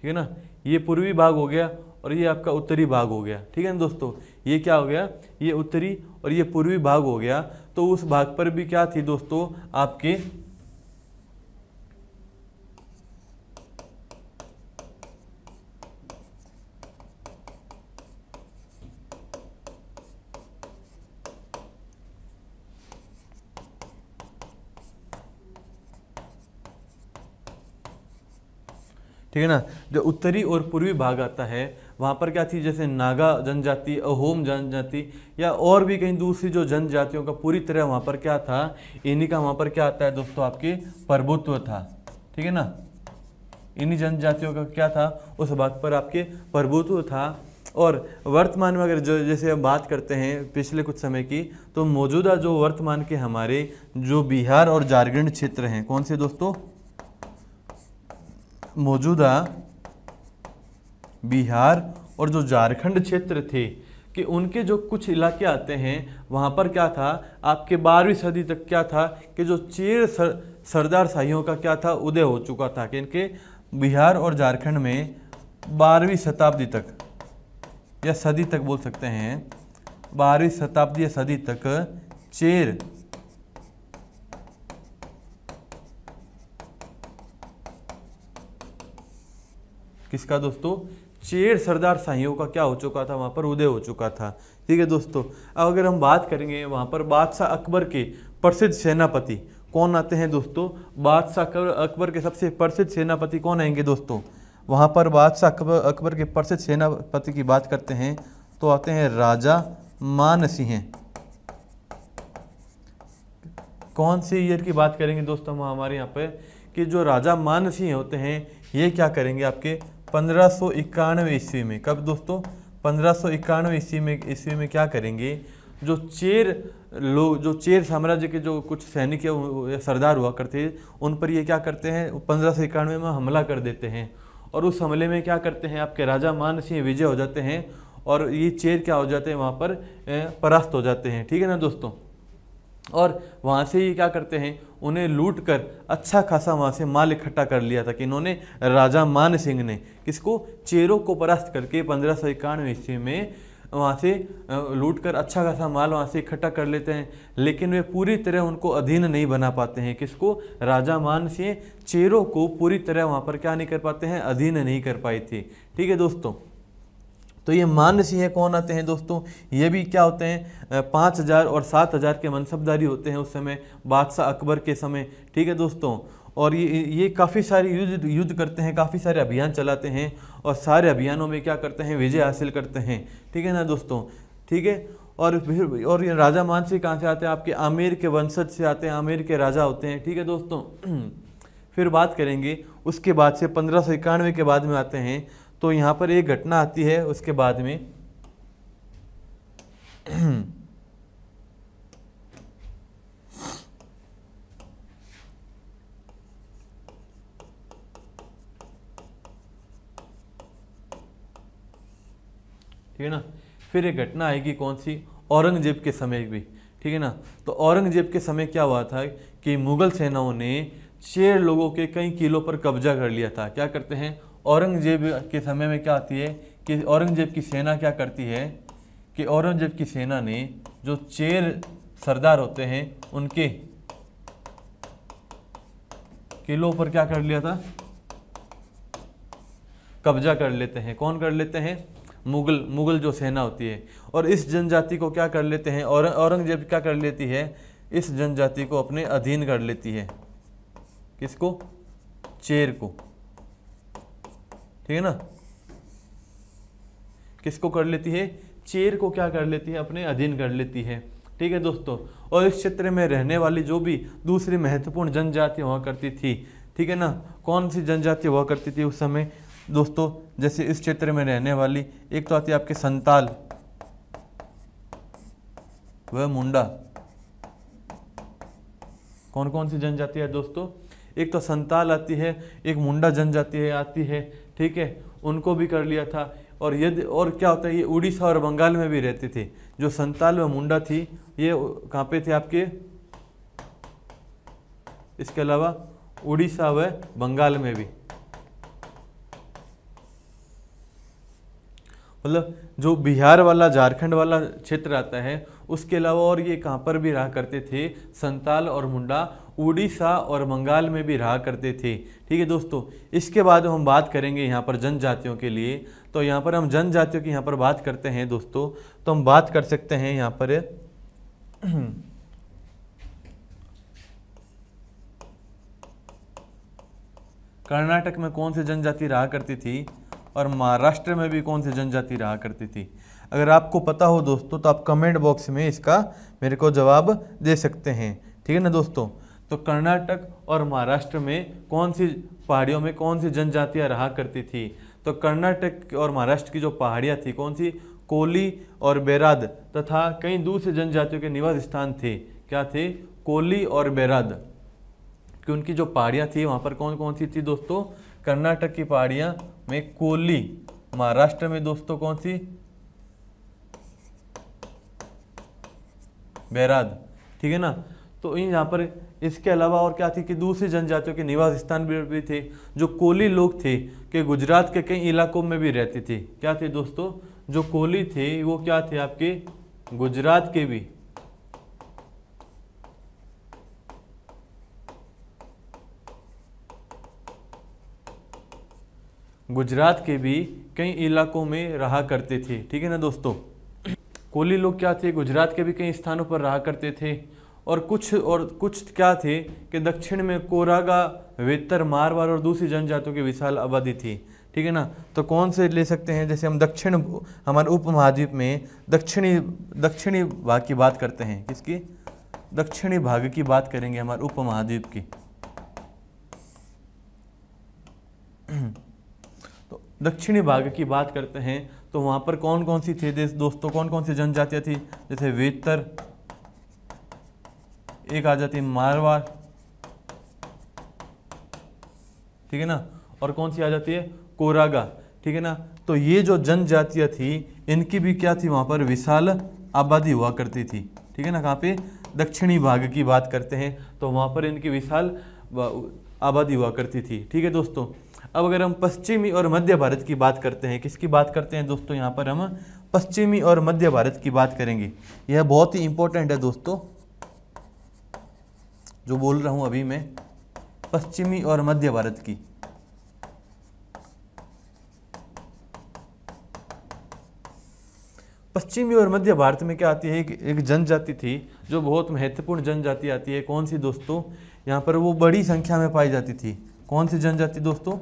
ठीक है ना ये पूर्वी भाग हो गया और ये आपका उत्तरी भाग हो गया ठीक है ना दोस्तों ये क्या हो गया ये उत्तरी और ये पूर्वी भाग हो गया तो उस भाग पर भी क्या थी दोस्तों आपके ठीक है ना जो उत्तरी और पूर्वी भाग आता है वहाँ पर क्या थी जैसे नागा जनजाति अहोम जनजाति या और भी कहीं दूसरी जो जनजातियों का पूरी तरह वहाँ पर क्या था इन्हीं का वहाँ पर क्या आता है दोस्तों आपके प्रभुत्व था ठीक है ना इन्हीं जनजातियों का क्या था उस बात पर आपके प्रभुत्व था और वर्तमान में अगर जो जैसे हम बात करते हैं पिछले कुछ समय की तो मौजूदा जो वर्तमान के हमारे जो बिहार और झारखंड क्षेत्र हैं कौन से दोस्तों मौजूदा बिहार और जो झारखंड क्षेत्र थे कि उनके जो कुछ इलाके आते हैं वहाँ पर क्या था आपके बारहवीं सदी तक क्या था कि जो चेर सर, सरदार शाहियों का क्या था उदय हो चुका था कि इनके बिहार और झारखंड में बारहवीं शताब्दी तक या सदी तक बोल सकते हैं बारहवीं शताब्दी या सदी तक चेर किसका दोस्तों चेर सरदार साहियों का क्या हो चुका था वहाँ पर उदय हो चुका था ठीक है दोस्तों अब अगर हम बात करेंगे वहाँ पर बादशाह अकबर के प्रसिद्ध सेनापति कौन आते हैं दोस्तों बादशाह अकबर के सबसे प्रसिद्ध सेनापति कौन आएंगे दोस्तों वहाँ पर बादशाह अकबर अकबर के प्रसिद्ध सेनापति की बात करते हैं तो आते हैं राजा मान सिंह कौन से ईयर की बात करेंगे दोस्तों हम हमारे यहाँ पर कि जो राजा मान सिंह होते हैं ये क्या करेंगे आपके पंद्रह सौ इक्यानवे ईस्वी में कब दोस्तों पंद्रह सौ इक्यानवे ईस्वी में ईस्वी में क्या करेंगे जो चेर लोग जो चेर साम्राज्य के जो कुछ सैनिक या सरदार हुआ करते थे उन पर ये क्या करते हैं पंद्रह सौ इक्यानवे में हमला कर देते हैं और उस हमले में क्या करते हैं आपके राजा मान सिंह विजय हो जाते हैं और ये चेर क्या हो जाते हैं वहाँ पर परास्त हो जाते हैं ठीक है ना दोस्तों और वहाँ से ही क्या करते हैं उन्हें लूट कर अच्छा खासा वहाँ से माल इकट्ठा कर लिया था कि इन्होंने राजा मान सिंह ने किसको चेरों को परास्त करके पंद्रह सौ इक्यानवे ईस्वी में वहाँ से लूट कर अच्छा खासा माल वहाँ से इकट्ठा कर लेते हैं लेकिन वे पूरी तरह उनको अधीन नहीं बना पाते हैं किसको राजा मान सिंह चेरों को पूरी तरह वहाँ पर क्या नहीं कर पाते हैं अधीन नहीं कर पाई थी ठीक है दोस्तों तो ये मान सिंह कौन आते हैं दोस्तों ये भी क्या होते हैं पाँच हज़ार और सात हज़ार के मनसबदारी होते हैं उस समय बादशाह अकबर के समय ठीक है दोस्तों और ये ये काफ़ी सारे युद्ध युद्ध करते हैं काफ़ी सारे अभियान चलाते हैं और सारे अभियानों में क्या करते हैं विजय हासिल करते हैं ठीक है ना दोस्तों ठीक है और फिर और ये राजा मानसी कहाँ से आते हैं आपके आमिर के वंशज से आते हैं आमिर के राजा होते हैं ठीक है दोस्तों फिर बात करेंगे उसके बाद से पंद्रह के बाद में आते हैं तो यहाँ पर एक घटना आती है उसके बाद में ठीक है ना फिर एक घटना आएगी कौन सी औरंगजेब के समय भी ठीक है ना तो औरंगजेब के समय क्या हुआ था कि मुगल सेनाओं ने शेर लोगों के कई किलों पर कब्जा कर लिया था क्या करते हैं औरंगजेब के समय में क्या आती है कि औरंगजेब की सेना क्या करती है कि औरंगजेब की सेना ने जो चेर सरदार होते हैं उनके किलों पर क्या कर लिया था कब्जा कर लेते हैं कौन कर लेते हैं मुगल मुगल जो सेना होती है और इस जनजाति को क्या कर लेते हैं और औरंगजेब क्या कर लेती है इस जनजाति को अपने अधीन कर लेती है किसको चेर को ठीक है ना किसको कर लेती है चेर को क्या कर लेती है अपने अधीन कर लेती है ठीक है दोस्तों और इस क्षेत्र में रहने वाली जो भी दूसरी महत्वपूर्ण जनजाति हुआ करती थी ठीक है ना कौन सी जनजाति हुआ करती थी उस समय दोस्तों जैसे इस क्षेत्र में रहने वाली एक तो आती है आपके संताल वह मुंडा कौन कौन सी जनजाति है दोस्तों एक तो संताल आती है एक मुंडा जनजाति आती है ठीक है उनको भी कर लिया था और यदि और क्या होता है ये उड़ीसा और बंगाल में भी रहती थी जो संताल व मुंडा थी ये कहाँ पे थे आपके इसके अलावा उड़ीसा व बंगाल में भी मतलब जो बिहार वाला झारखंड वाला क्षेत्र आता है उसके अलावा और ये कहाँ पर भी रहा करते थे संताल और मुंडा उड़ीसा और बंगाल में भी रहा करते थे ठीक है दोस्तों इसके बाद हम बात करेंगे यहाँ पर जनजातियों के लिए तो यहाँ पर हम जनजातियों की यहाँ पर बात करते हैं दोस्तों तो हम बात कर सकते हैं यहाँ पर कर्नाटक में कौन सी जनजाति रहा करती थी और महाराष्ट्र में भी कौन सी जनजाति रहा करती थी अगर आपको पता हो दोस्तों तो आप कमेंट बॉक्स में इसका मेरे को जवाब दे सकते हैं ठीक है ना दोस्तों तो कर्नाटक और महाराष्ट्र में कौन सी पहाड़ियों में कौन सी जनजातियाँ रहा करती थी तो कर्नाटक और महाराष्ट्र की जो पहाड़ियाँ थी कौन सी कोली और बैराद तथा कई दूसरे जनजातियों के निवास स्थान थे क्या थे कोली और बैराद कि उनकी जो पहाड़ियाँ थी वहाँ पर कौन कौन सी थी दोस्तों कर्नाटक की पहाड़ियाँ में कोली महाराष्ट्र में दोस्तों कौन सी बैराद ठीक है ना तो इन यहाँ पर इसके अलावा और क्या थी कि दूसरी जनजातियों के निवास स्थान भी थे जो कोली लोग थे कि गुजरात के कई इलाकों में भी रहती थी क्या थे दोस्तों जो कोली थे वो क्या थे आपके गुजरात के भी गुजरात के भी कई इलाकों में रहा करते थे ठीक है ना दोस्तों कोली लोग क्या थे गुजरात के भी कई स्थानों पर रहा करते थे और कुछ और कुछ क्या थे कि दक्षिण में कोरागा वेतर मारवार और दूसरी जनजातियों की विशाल आबादी थी ठीक है ना तो कौन से ले सकते हैं जैसे हम दक्षिण हमारे उप महाद्वीप में दक्षिणी दक्षिणी भाग की बात करते हैं किसकी दक्षिणी भाग की बात करेंगे हमारे उप महाद्वीप की तो दक्षिणी भाग की बात करते हैं तो वहाँ पर कौन कौन सी थे दोस्तों कौन कौन सी जनजातियाँ थी जैसे वेतर एक आ जाती है मारवाड़ ठीक है ना और कौन सी आ जाती है कोरागा ठीक है ना तो ये जो जनजातियाँ थी इनकी भी क्या थी वहाँ पर विशाल आबादी हुआ करती थी ठीक है ना कहाँ पे दक्षिणी भाग की बात करते हैं तो वहाँ पर इनकी विशाल आबादी हुआ करती थी ठीक है दोस्तों अब अगर हम पश्चिमी और मध्य भारत की बात करते हैं किसकी बात करते हैं दोस्तों यहाँ पर हम पश्चिमी और मध्य भारत की बात करेंगे यह बहुत ही इंपॉर्टेंट है दोस्तों जो बोल रहा हूँ अभी मैं पश्चिमी और मध्य भारत की पश्चिमी और मध्य भारत में क्या आती है एक, एक जनजाति थी जो बहुत महत्वपूर्ण जनजाति आती है कौन सी दोस्तों यहाँ पर वो बड़ी संख्या में पाई जाती थी कौन सी जनजाति दोस्तों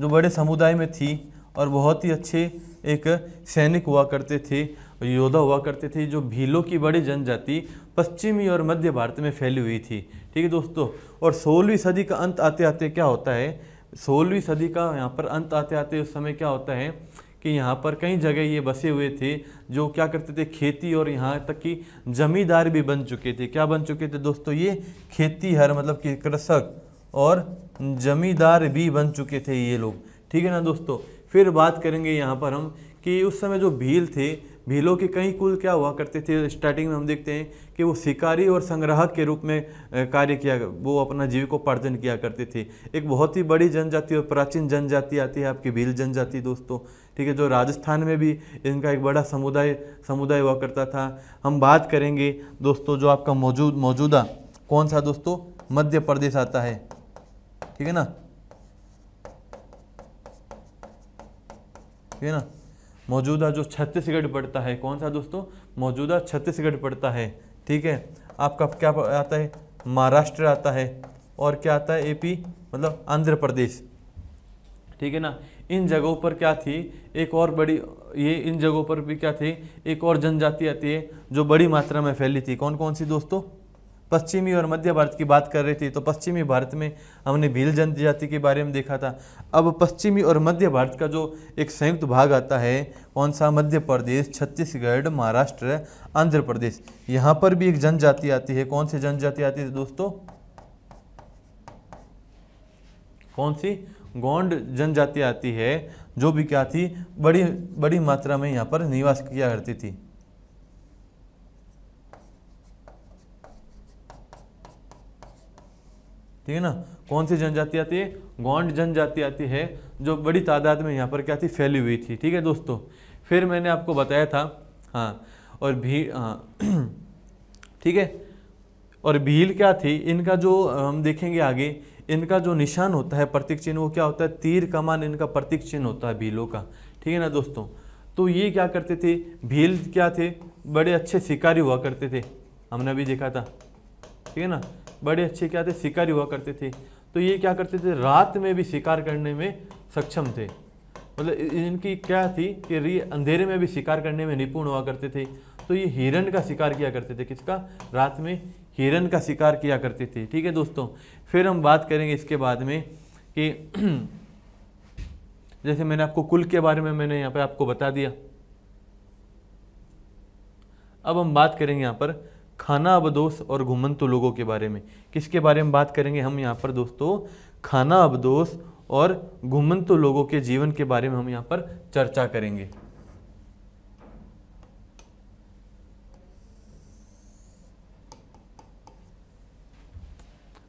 जो बड़े समुदाय में थी और बहुत ही अच्छे एक सैनिक हुआ करते थे योद्धा हुआ करते थे जो भीलों की बड़ी जनजाति पश्चिमी और मध्य भारत में फैली हुई थी ठीक है दोस्तों और सोलहवीं सदी का अंत आते आते क्या होता है सोलहवीं सदी का यहाँ पर अंत आते आते उस समय क्या होता है कि यहाँ पर कई जगह ये बसे हुए थे जो क्या करते थे खेती और यहाँ तक कि जमींदार भी बन चुके थे क्या बन चुके थे दोस्तों ये खेती हर मतलब कि कृषक और जमींदार भी बन चुके थे ये लोग ठीक है ना दोस्तों फिर बात करेंगे यहाँ पर हम कि उस समय जो भील थे भीलों के कई कुल क्या हुआ करते थे स्टार्टिंग में हम देखते हैं कि वो शिकारी और संग्राहक के रूप में कार्य किया वो अपना जीविकोपार्जन किया करते थे एक बहुत ही बड़ी जनजाति और प्राचीन जनजाति आती है आपकी भील जनजाति दोस्तों ठीक है जो राजस्थान में भी इनका एक बड़ा समुदाय समुदाय हुआ करता था हम बात करेंगे दोस्तों जो आपका मौजूद मौजूदा कौन सा दोस्तों मध्य प्रदेश आता है ठीक है ना ठीक है ना मौजूदा जो छत्तीसगढ़ पड़ता है कौन सा दोस्तों मौजूदा छत्तीसगढ़ पड़ता है ठीक है आपका क्या आता है महाराष्ट्र आता है और क्या आता है एपी मतलब आंध्र प्रदेश ठीक है ना इन जगहों पर क्या थी एक और बड़ी ये इन जगहों पर भी क्या थी एक और जनजाति आती है जो बड़ी मात्रा में फैली थी कौन कौन सी दोस्तों पश्चिमी और मध्य भारत की बात कर रही थी तो पश्चिमी भारत में हमने भील जनजाति के बारे में देखा था अब पश्चिमी और मध्य भारत का जो एक संयुक्त भाग आता है कौन सा मध्य प्रदेश छत्तीसगढ़ महाराष्ट्र आंध्र प्रदेश यहाँ पर भी एक जनजाति आती है कौन सी जनजाति आती है दोस्तों कौन सी गोंड जनजाति आती है जो भी क्या थी बड़ी बड़ी मात्रा में यहाँ पर निवास किया करती थी ठीक है ना कौन सी जनजाति आती है गोंड जनजाति आती है जो बड़ी तादाद में यहाँ पर क्या थी फैली हुई थी ठीक है दोस्तों फिर मैंने आपको बताया था हाँ और भी हाँ ठीक है और भील क्या थी इनका जो हम देखेंगे आगे इनका जो निशान होता है प्रतीक चिन्ह वो क्या होता है तीर कमान इनका प्रतीक चिन्ह होता है भीलों का ठीक है ना दोस्तों तो ये क्या करते थे भील क्या थे बड़े अच्छे शिकारी हुआ करते थे हमने अभी देखा था ठीक है ना बड़े अच्छे क्या थे शिकारी हुआ करते थे तो ये क्या करते थे रात में भी शिकार करने में सक्षम थे मतलब इनकी क्या थी कि अंधेरे में भी शिकार करने में निपुण हुआ करते थे तो ये हिरण का शिकार किया करते थे किसका रात में हिरण का शिकार किया करते थे ठीक है दोस्तों फिर हम बात करेंगे इसके बाद में कि जैसे मैंने आपको कुल के बारे में मैंने यहाँ पर आपको बता दिया अब हम बात करेंगे यहाँ पर खाना अबदोष और घुमंतु तो लोगों के बारे में किसके बारे में बात करेंगे हम यहाँ पर दोस्तों खाना अबदोष और घुमंतु तो लोगों के जीवन के बारे में हम यहाँ पर चर्चा करेंगे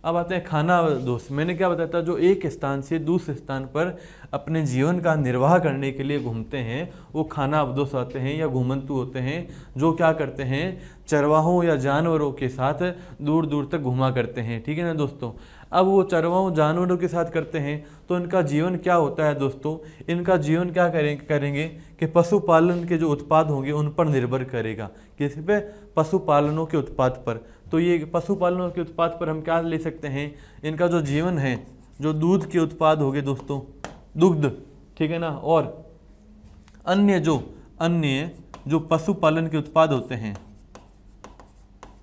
अब आते हैं खाना दोस्त मैंने क्या बताया था जो एक स्थान से दूसरे स्थान पर अपने जीवन का निर्वाह करने के लिए घूमते हैं वो खाना अवदोष आते हैं या घूमंतु होते हैं जो क्या करते हैं चरवाहों या जानवरों के साथ दूर दूर तक घुमा करते हैं ठीक है ना दोस्तों अब वो चरवाओं जानवरों के साथ करते हैं तो इनका जीवन क्या होता है दोस्तों इनका जीवन क्या करेंगे करेंगे कि पशुपालन के जो उत्पाद होंगे उन पर निर्भर करेगा किस पे पशुपालनों के उत्पाद पर तो ये पशुपालन के उत्पाद पर हम क्या ले सकते हैं इनका जो जीवन है जो दूध के उत्पाद हो गए दोस्तों दुग्ध ठीक है ना और अन्य जो अन्य जो पशुपालन के उत्पाद होते हैं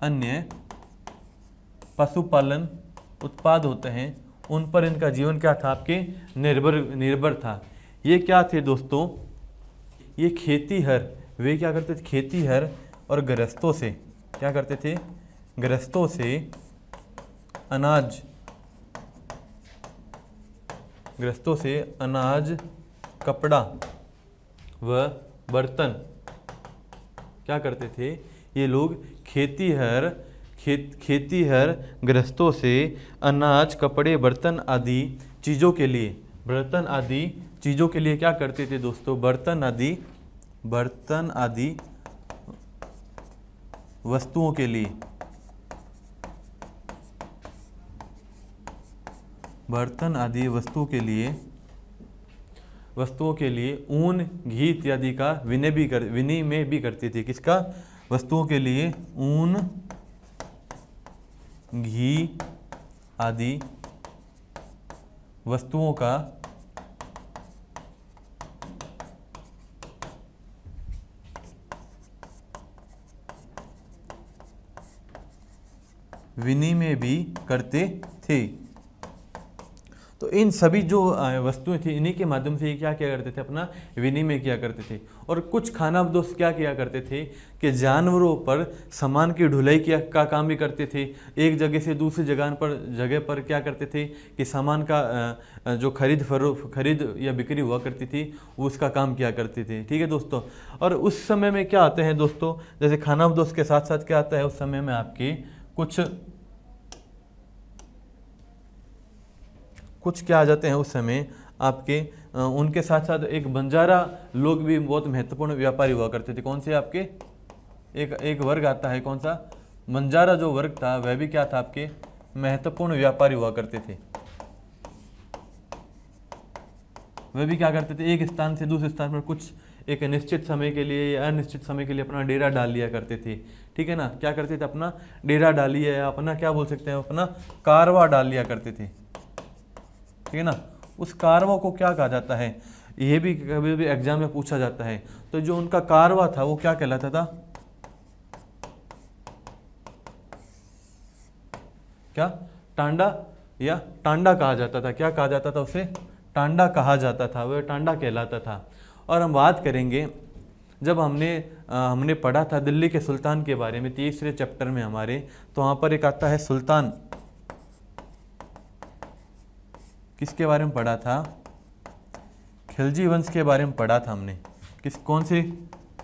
अन्य पशुपालन उत्पाद होते हैं उन पर इनका जीवन क्या था आपके निर्भर निर्भर था ये क्या थे दोस्तों ये खेती हर वे क्या करते थे खेती हर और गृहस्थों से क्या करते थे ग्रस्तों से अनाज ग्रस्तों से अनाज कपड़ा व बर्तन क्या करते थे ये लोग खेती हर खेत खेती हर ग्रस्तों से अनाज कपड़े बर्तन आदि चीज़ों के लिए बर्तन आदि चीज़ों के लिए क्या करते थे दोस्तों बर्तन आदि बर्तन आदि वस्तुओं के लिए बर्तन आदि वस्तु के लिए वस्तुओं के लिए ऊन घी इत्यादि का विनय भी कर विनिमय भी करती थी किसका वस्तुओं के लिए ऊन घी आदि वस्तुओं का विनिमय भी करते थे तो इन सभी जो वस्तुएं थी इन्हीं के माध्यम से ये क्या किया करते थे अपना विनिमय किया करते थे और कुछ खाना दोस्त क्या किया करते थे कि जानवरों पर सामान की ढुलाई किया का काम भी करते थे एक जगह से दूसरी जगह पर जगह पर क्या करते थे कि सामान का जो खरीद फरोख खरीद या बिक्री हुआ करती थी उसका काम किया करते थे ठीक है दोस्तों और उस समय में क्या आते हैं दोस्तों जैसे दोस्त के साथ साथ क्या आता है उस समय में आपकी कुछ कुछ क्या आ जाते हैं उस समय आपके उनके साथ साथ एक बंजारा लोग भी बहुत महत्वपूर्ण व्यापारी हुआ करते थे कौन से आपके एक एक वर्ग आता है कौन सा बंजारा जो वर्ग था वह भी क्या था आपके महत्वपूर्ण व्यापारी हुआ करते थे वह भी क्या करते थे एक स्थान से दूसरे स्थान पर कुछ एक निश्चित समय के लिए या अनिश्चित समय के लिए अपना डेरा डाल लिया करते थे ठीक है ना क्या करते थे अपना डेरा डालिए या अपना क्या बोल सकते हैं अपना कारवा डाल लिया करते थे ठीक है ना उस कारवा को क्या कहा जाता है ये भी कभी भी एग्जाम में पूछा जाता है तो जो उनका कारवा था वो क्या कहलाता था क्या टांडा या टांडा कहा जाता था क्या कहा जाता था उसे टांडा कहा जाता था वह टांडा कहलाता था और हम बात करेंगे जब हमने आ, हमने पढ़ा था दिल्ली के सुल्तान के बारे में तीसरे चैप्टर में हमारे तो वहाँ पर एक आता है सुल्तान किसके बारे में पढ़ा था खिलजी वंश के बारे में पढ़ा था हमने किस कौन से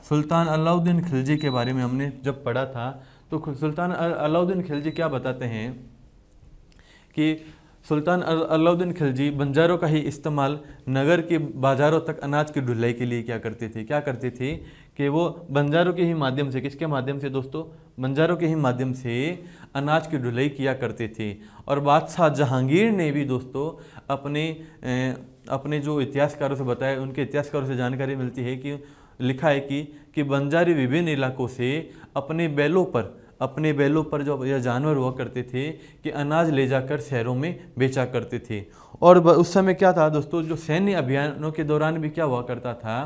सुल्तान अलाउद्दीन खिलजी के बारे में हमने जब पढ़ा था तो सुल्तान अलाउद्दीन खिलजी क्या बताते हैं कि सुल्तान अलाउद्दीन खिलजी बंजारों का ही इस्तेमाल नगर के बाजारों तक अनाज की ढुलाई के लिए क्या करते थे क्या करते थे कि वो बंजारों के ही माध्यम से किसके माध्यम से दोस्तों बंजारों के ही माध्यम से अनाज की ढुलाई किया करते थे और बादशाह जहांगीर ने भी दोस्तों अपने अपने जो इतिहासकारों से बताए उनके इतिहासकारों से जानकारी मिलती है कि लिखा है कि कि बंजारी विभिन्न इलाकों से अपने बैलों पर अपने बैलों पर जो यह जानवर हुआ करते थे कि अनाज ले जाकर शहरों में बेचा करते थे और उस समय क्या था दोस्तों जो सैन्य अभियानों के दौरान भी क्या हुआ करता था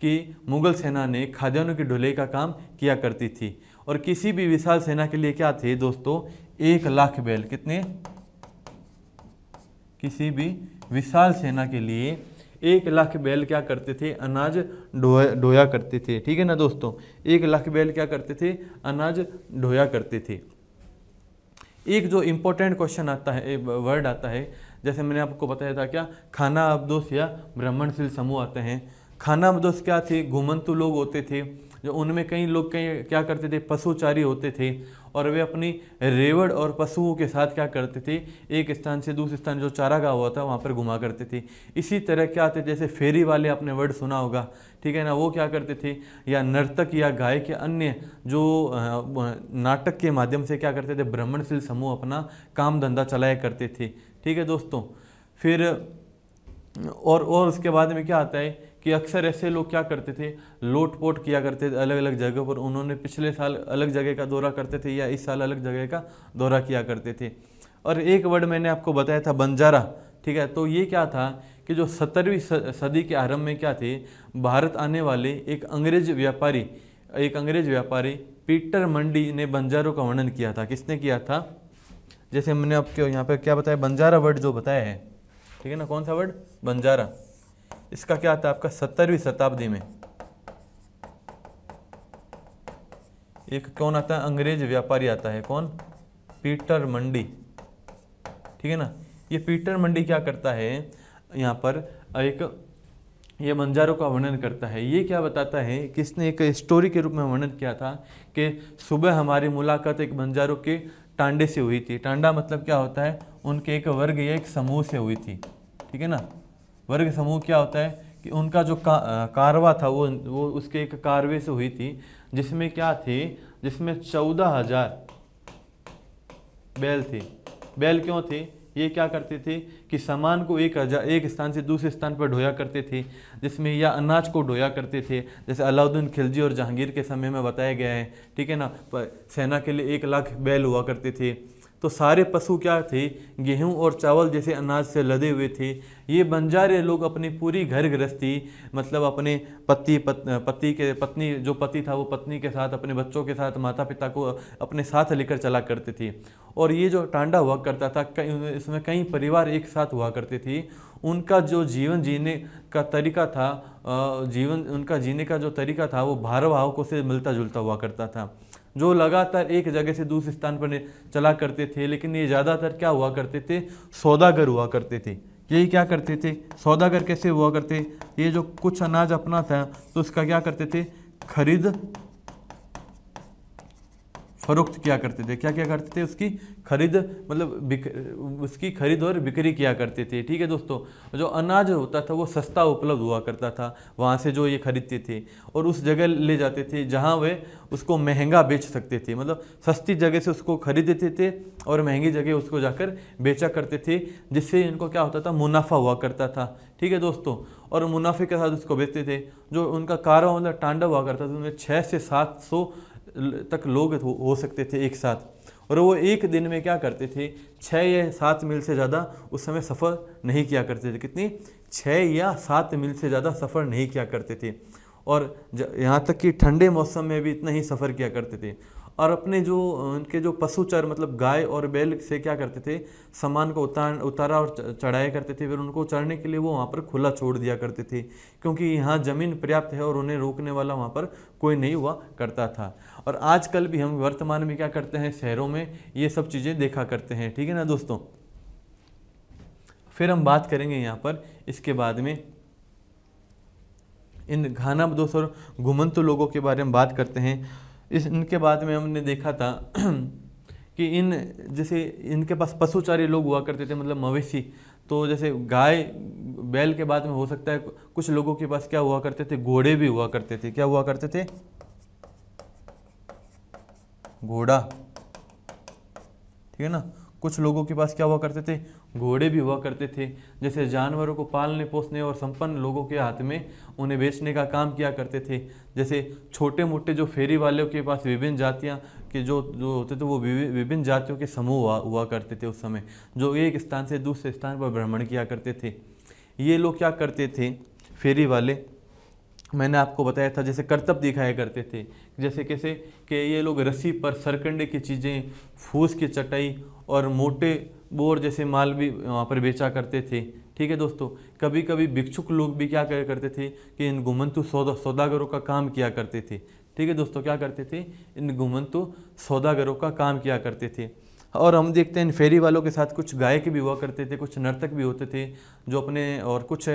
कि मुगल सेना ने खाद्यान्नों की ढुलाई का काम किया करती थी और किसी भी विशाल सेना के लिए क्या थे दोस्तों एक लाख बैल कितने किसी भी विशाल सेना के लिए एक लाख बैल क्या करते थे अनाज ढोया ढोया करते थे ठीक है ना दोस्तों एक लाख बैल क्या करते थे अनाज ढोया करते थे एक जो इम्पोर्टेंट क्वेश्चन आता है वर्ड आता है जैसे मैंने आपको बताया था क्या खाना अब्दोष या ब्राह्मणशील समूह आते हैं खाना अब्दोष क्या थे घुमंतु लोग होते थे जो उनमें कई लोग कई क्या करते थे पशुचारी होते थे और वे अपनी रेवड़ और पशुओं के साथ क्या करते थे एक स्थान से दूसरे स्थान जो चारागाह हुआ था वहाँ पर घुमा करते थे इसी तरह क्या आते जैसे फेरी वाले आपने वर्ड सुना होगा ठीक है ना वो क्या करते थे या नर्तक या गाय के अन्य जो नाटक के माध्यम से क्या करते थे ब्राह्मणशील समूह अपना काम धंधा चलाया करते थे ठीक है दोस्तों फिर और और उसके बाद में क्या आता है कि अक्सर ऐसे लोग क्या करते थे लोटपोट किया करते थे अलग अलग जगह पर उन्होंने पिछले साल अलग जगह का दौरा करते थे या इस साल अलग जगह का दौरा किया करते थे और एक वर्ड मैंने आपको बताया था बंजारा ठीक है तो ये क्या था कि जो सत्तरवीं सदी के आरंभ में क्या थे भारत आने वाले एक अंग्रेज व्यापारी एक अंग्रेज व्यापारी पीटर मंडी ने बंजारों का वर्णन किया था किसने किया था जैसे मैंने आपके यहाँ पर क्या बताया बंजारा वर्ड जो बताया है ठीक है ना कौन सा वर्ड बंजारा इसका क्या आता है आपका सत्तरवीं शताब्दी में एक कौन आता है अंग्रेज व्यापारी आता है कौन पीटर मंडी ठीक है ना ये पीटर मंडी क्या करता है यहाँ पर एक ये मंजारों का वर्णन करता है ये क्या बताता है किसने एक स्टोरी के रूप में वर्णन किया था कि सुबह हमारी मुलाकात एक बंजारों के टांडे से हुई थी टांडा मतलब क्या होता है उनके एक वर्ग या एक समूह से हुई थी ठीक है ना वर्ग समूह क्या होता है कि उनका जो का, कारवा था वो वो उसके एक कारवे से हुई थी जिसमें क्या थी जिसमें चौदह हजार बैल थी बैल क्यों थी ये क्या करती थी कि सामान को एक हजार एक स्थान से दूसरे स्थान पर ढोया करते थे जिसमें या अनाज को ढोया करते थे जैसे अलाउद्दीन खिलजी और जहांगीर के समय में बताया गया है ठीक है ना सेना के लिए एक लाख बैल हुआ करते थे तो सारे पशु क्या थे गेहूं और चावल जैसे अनाज से लदे हुए थे ये बंजारे लोग अपनी पूरी घर गृहस्थी मतलब अपने पति पति के पत्नी जो पति था वो पत्नी के साथ अपने बच्चों के साथ माता पिता को अपने साथ लेकर चला करते थे और ये जो टांडा हुआ करता था कई इसमें कई परिवार एक साथ हुआ करते थे उनका जो जीवन जीने का तरीका था जीवन उनका जीने का जो तरीका था वो भारवाह से मिलता जुलता हुआ करता था जो लगातार एक जगह से दूसरे स्थान पर चला करते थे लेकिन ये ज़्यादातर क्या हुआ करते थे सौदागर हुआ करते थे यही क्या करते थे सौदागर कैसे हुआ करते ये जो कुछ अनाज अपना था तो उसका क्या करते थे खरीद फरोख्त किया करते थे क्या क्या करते थे उसकी खरीद मतलब उसकी खरीद और बिक्री किया करते थे ठीक है दोस्तों जो अनाज होता था वो सस्ता उपलब्ध हुआ करता था वहाँ से जो ये खरीदते थे और उस जगह ले जाते थे जहाँ वे उसको महंगा बेच सकते थे मतलब सस्ती जगह से उसको खरीदते थे और महंगी जगह उसको जाकर बेचा करते थे जिससे इनको क्या होता था मुनाफा हुआ करता था ठीक है दोस्तों और मुनाफे के साथ उसको बेचते थे जो उनका कारवा मतलब टांडव हुआ करता था उनमें छः से सात सौ तक लोग हो सकते थे एक साथ और वो एक दिन में क्या करते थे छः या सात मील से ज़्यादा उस समय सफ़र नहीं किया करते थे कितनी छः या सात मील से ज़्यादा सफ़र नहीं किया करते थे और यहाँ तक कि ठंडे मौसम में भी इतना ही सफ़र किया करते थे और अपने जो उनके जो पशुचर मतलब गाय और बैल से क्या करते थे सामान को उतार उतारा और चढ़ाया करते थे फिर उनको चढ़ने के लिए वो वहाँ पर खुला छोड़ दिया करते थे क्योंकि यहाँ ज़मीन पर्याप्त है और उन्हें रोकने वाला वहाँ पर कोई नहीं हुआ करता था और आजकल भी हम वर्तमान में क्या करते हैं शहरों में ये सब चीज़ें देखा करते हैं ठीक है ना दोस्तों फिर हम बात करेंगे यहाँ पर इसके बाद में इन घाना दोस्त और घुमंतु लोगों के बारे में बात करते हैं इस इनके बाद में हमने देखा था कि इन जैसे इनके पास पशुचारी लोग हुआ करते थे मतलब मवेशी तो जैसे गाय बैल के बाद में हो सकता है कुछ लोगों के पास क्या हुआ करते थे घोड़े भी हुआ करते थे क्या हुआ करते थे घोड़ा ठीक है ना कुछ लोगों के पास क्या हुआ करते थे घोड़े भी हुआ करते थे जैसे जानवरों को पालने पोसने और संपन्न लोगों के हाथ में उन्हें बेचने का काम किया करते थे जैसे छोटे मोटे जो फेरी वालों के पास विभिन्न जातियाँ के जो जो होते थे वो विभिन्न जातियों के समूह हुआ हुआ करते थे उस समय जो एक स्थान से दूसरे स्थान पर भ्रमण किया करते थे ये लोग क्या करते थे फेरी वाले मैंने आपको बताया था जैसे करतब दिखाया करते थे जैसे कैसे कि ये लोग रस्सी पर सरकंडे की चीज़ें फूस की चटाई और मोटे बोर जैसे माल भी वहाँ पर बेचा करते थे ठीक है दोस्तों कभी कभी भिक्षुक लोग भी क्या करते थे कि इन घुमंतु सौदा सौदागरों का काम किया करते थे ठीक है दोस्तों क्या करते थे इन घुमंतु सौदागरों का काम किया करते थे और हम देखते हैं फेरी वालों के साथ कुछ गायक भी हुआ करते थे कुछ नर्तक भी होते थे जो अपने और कुछ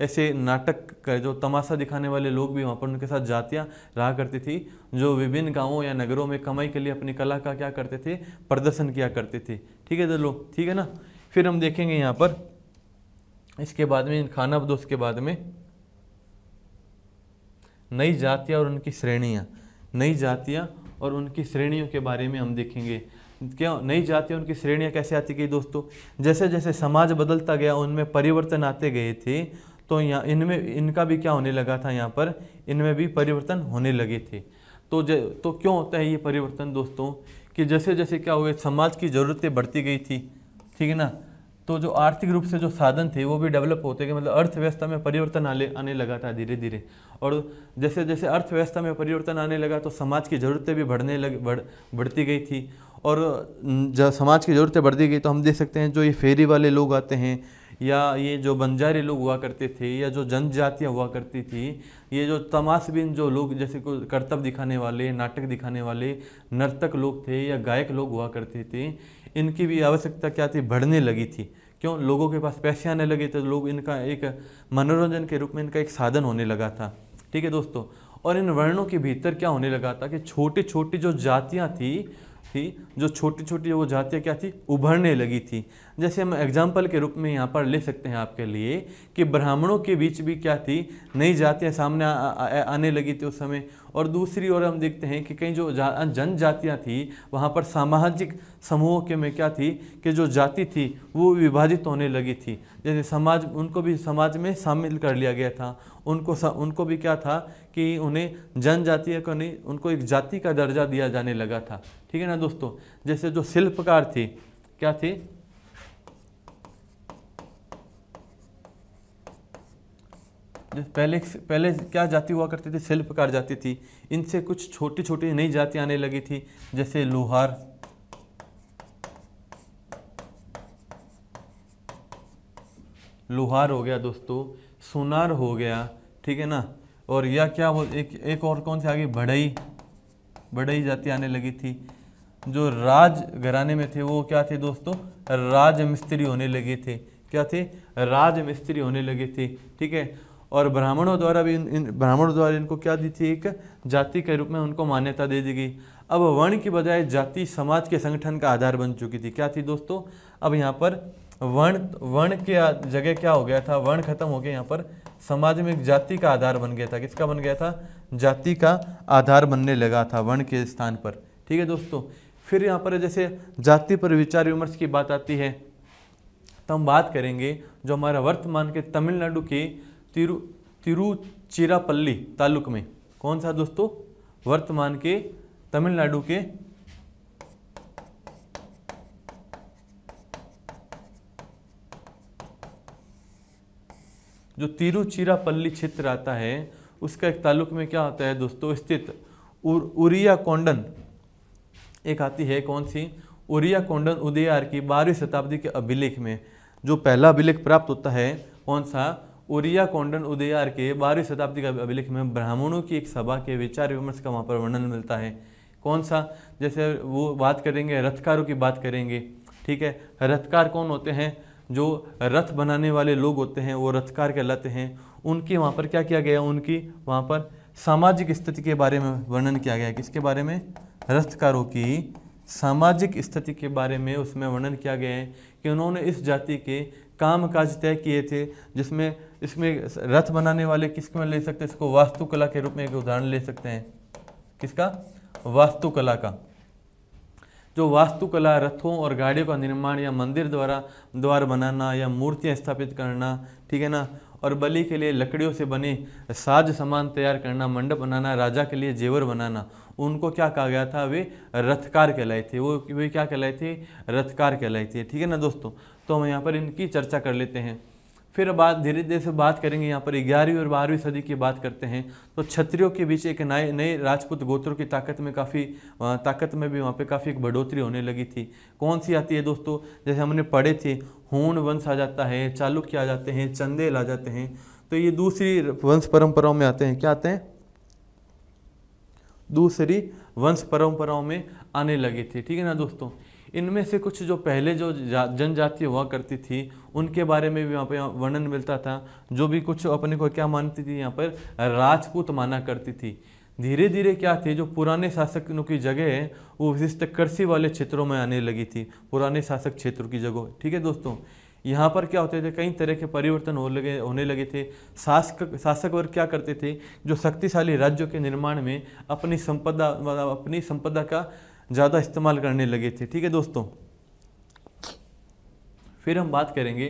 ऐसे नाटक का जो तमाशा दिखाने वाले लोग भी वहाँ पर उनके साथ जातियाँ रहा करती थी जो विभिन्न गाँवों या नगरों में कमाई के लिए अपनी कला का क्या करते थे प्रदर्शन किया करते थे ठीक है चलो ठीक है ना फिर हम देखेंगे यहाँ पर इसके बाद में खाना बदोश के बाद में नई जातियाँ और उनकी श्रेणियाँ नई जातियाँ और उनकी श्रेणियों के बारे में हम देखेंगे क्यों नई जातियाँ उनकी श्रेणियाँ कैसे आती गई दोस्तों जैसे जैसे समाज बदलता गया उनमें परिवर्तन आते गए थे तो यहाँ इनमें इनका भी क्या होने लगा था यहाँ पर इनमें भी परिवर्तन होने लगे थे तो ज तो क्यों होता है ये परिवर्तन दोस्तों कि जैसे जैसे क्या हुए समाज की ज़रूरतें बढ़ती गई थी ठीक है ना तो जो आर्थिक रूप से जो साधन थे वो भी डेवलप होते गए मतलब अर्थव्यवस्था में परिवर्तन आने आने लगा था धीरे धीरे और जैसे जैसे अर्थव्यवस्था में परिवर्तन आने लगा तो समाज की ज़रूरतें भी बढ़ने लग बढ़ बढ़ती गई थी और जब समाज की ज़रूरतें बढ़ दी गई तो हम देख सकते हैं जो ये फेरी वाले लोग आते हैं या ये जो बंजारे लोग हुआ करते थे या जो जनजातियाँ हुआ करती थी ये जो तमाशबिन जो लोग जैसे को करतब दिखाने वाले नाटक दिखाने वाले नर्तक लोग थे या गायक लोग हुआ करते थे इनकी भी आवश्यकता क्या थी बढ़ने लगी थी क्यों लोगों के पास पैसे आने लगे तो लोग इनका एक मनोरंजन के रूप में इनका एक साधन होने लगा था ठीक है दोस्तों और इन वर्णों के भीतर क्या होने लगा था कि छोटी छोटी जो जातियाँ थी थी जो छोटी छोटी वो जातियाँ क्या थी उभरने लगी थी जैसे हम एग्जाम्पल के रूप में यहाँ पर ले सकते हैं आपके लिए कि ब्राह्मणों के बीच भी क्या थी नई जातियाँ सामने आ, आ, आ, आने लगी थी उस समय और दूसरी ओर हम देखते हैं कि कई जो जनजातियाँ थी वहाँ पर सामाजिक समूहों के में क्या थी कि जो जाति थी वो विभाजित होने लगी थी जैसे समाज उनको भी समाज में शामिल कर लिया गया था उनको उनको भी क्या था कि उन्हें जनजातीय को नहीं उनको एक जाति का दर्जा दिया जाने लगा था ठीक है ना दोस्तों जैसे जो शिल्पकार थे क्या थे पहले पहले क्या जाति हुआ करती थी शिल्पकार जाति थी इनसे कुछ छोटी छोटी नई जाति आने लगी थी जैसे लोहार लोहार हो गया दोस्तों सोनार हो गया ठीक है ना और यह क्या वो एक एक और कौन सी आ गई बढ़ई बढ़ई जाति आने लगी थी जो राज घराने में थे वो क्या थे दोस्तों राज मिस्त्री होने लगे थे क्या थे राज मिस्त्री होने लगे थे ठीक है और ब्राह्मणों द्वारा भी इन, इन ब्राह्मणों द्वारा इनको क्या दी थी एक जाति के रूप में उनको मान्यता दे दी गई अब वर्ण की बजाय जाति समाज के संगठन का आधार बन चुकी थी क्या थी दोस्तों अब यहाँ पर वर्ण वर्ण के जगह क्या हो गया था वर्ण खत्म हो गया यहाँ पर समाज में एक जाति का आधार बन गया था किसका बन गया था जाति का आधार बनने लगा था वर्ण के स्थान पर ठीक है दोस्तों फिर यहाँ पर जैसे जाति पर विचार विमर्श की बात आती है तो हम बात करेंगे जो हमारा वर्तमान के तमिलनाडु के तिरु तिरुचिरापल्ली तालुक में कौन सा दोस्तों वर्तमान के तमिलनाडु के जो तिरुचिरापल्ली क्षेत्र आता है उसका एक ताल्लुक में क्या आता है दोस्तों स्थित उरिया कोंडन एक आती है कौन सी उरिया कोंडन उदयार की बारहवीं शताब्दी के अभिलेख में जो पहला अभिलेख प्राप्त होता है कौन सा उरिया कोंडन उदयार के बारहवीं शताब्दी के अभिलेख में ब्राह्मणों की एक सभा के विचार विमर्श का वहाँ पर वर्णन मिलता है कौन सा जैसे वो बात करेंगे रथकारों की बात करेंगे ठीक है रथकार कौन होते हैं जो रथ बनाने वाले लोग होते हैं वो रथकार कहलाते हैं उनके वहाँ पर क्या किया गया उनकी वहाँ पर सामाजिक स्थिति के बारे में वर्णन किया गया किसके बारे में रथकारों की सामाजिक स्थिति के बारे में उसमें वर्णन किया गया है कि उन्होंने इस जाति के काम काज तय किए थे जिसमें इसमें रथ बनाने वाले में ले सकते हैं इसको वास्तुकला के रूप में एक उदाहरण ले सकते हैं किसका वास्तुकला का जो वास्तुकला रथों और गाड़ियों का निर्माण या मंदिर द्वारा द्वार बनाना या मूर्तियाँ स्थापित करना ठीक है ना और बलि के लिए लकड़ियों से बने साज सामान तैयार करना मंडप बनाना राजा के लिए जेवर बनाना उनको क्या कहा गया था वे रथकार कहलाए थे वो वे क्या कहलाए थे रथकार कहलाए थे ठीक है ना दोस्तों तो हम यहाँ पर इनकी चर्चा कर लेते हैं फिर बात धीरे धीरे से बात करेंगे यहाँ पर ग्यारहवीं और बारहवीं सदी की बात करते हैं तो क्षत्रियों के बीच एक नए नए राजपूत गोत्रों की ताकत में काफ़ी ताकत में भी वहाँ पे काफ़ी एक बढ़ोतरी होने लगी थी कौन सी आती है दोस्तों जैसे हमने पढ़े थे होन वंश आ जाता है चालुक्य आ जाते हैं चंदेल आ जाते हैं तो ये दूसरी वंश परंपराओं में आते हैं क्या आते हैं दूसरी वंश परंपराओं में आने लगे थे ठीक है ना दोस्तों इनमें से कुछ जो पहले जो जनजाति हुआ करती थी उनके बारे में भी यहाँ पर वर्णन मिलता था जो भी कुछ अपने को क्या मानती थी यहाँ पर राजपूत माना करती थी धीरे धीरे क्या थे जो पुराने शासकों की जगह है वो विशिष्ट कृषि वाले क्षेत्रों में आने लगी थी पुराने शासक क्षेत्रों की जगह ठीक है दोस्तों यहाँ पर क्या होते थे कई तरह के परिवर्तन हो लगे होने लगे थे शासक शासक वर्ग क्या करते थे जो शक्तिशाली राज्यों के निर्माण में अपनी संपदा अपनी संपदा का ज़्यादा इस्तेमाल करने लगे थे ठीक है दोस्तों फिर हम बात करेंगे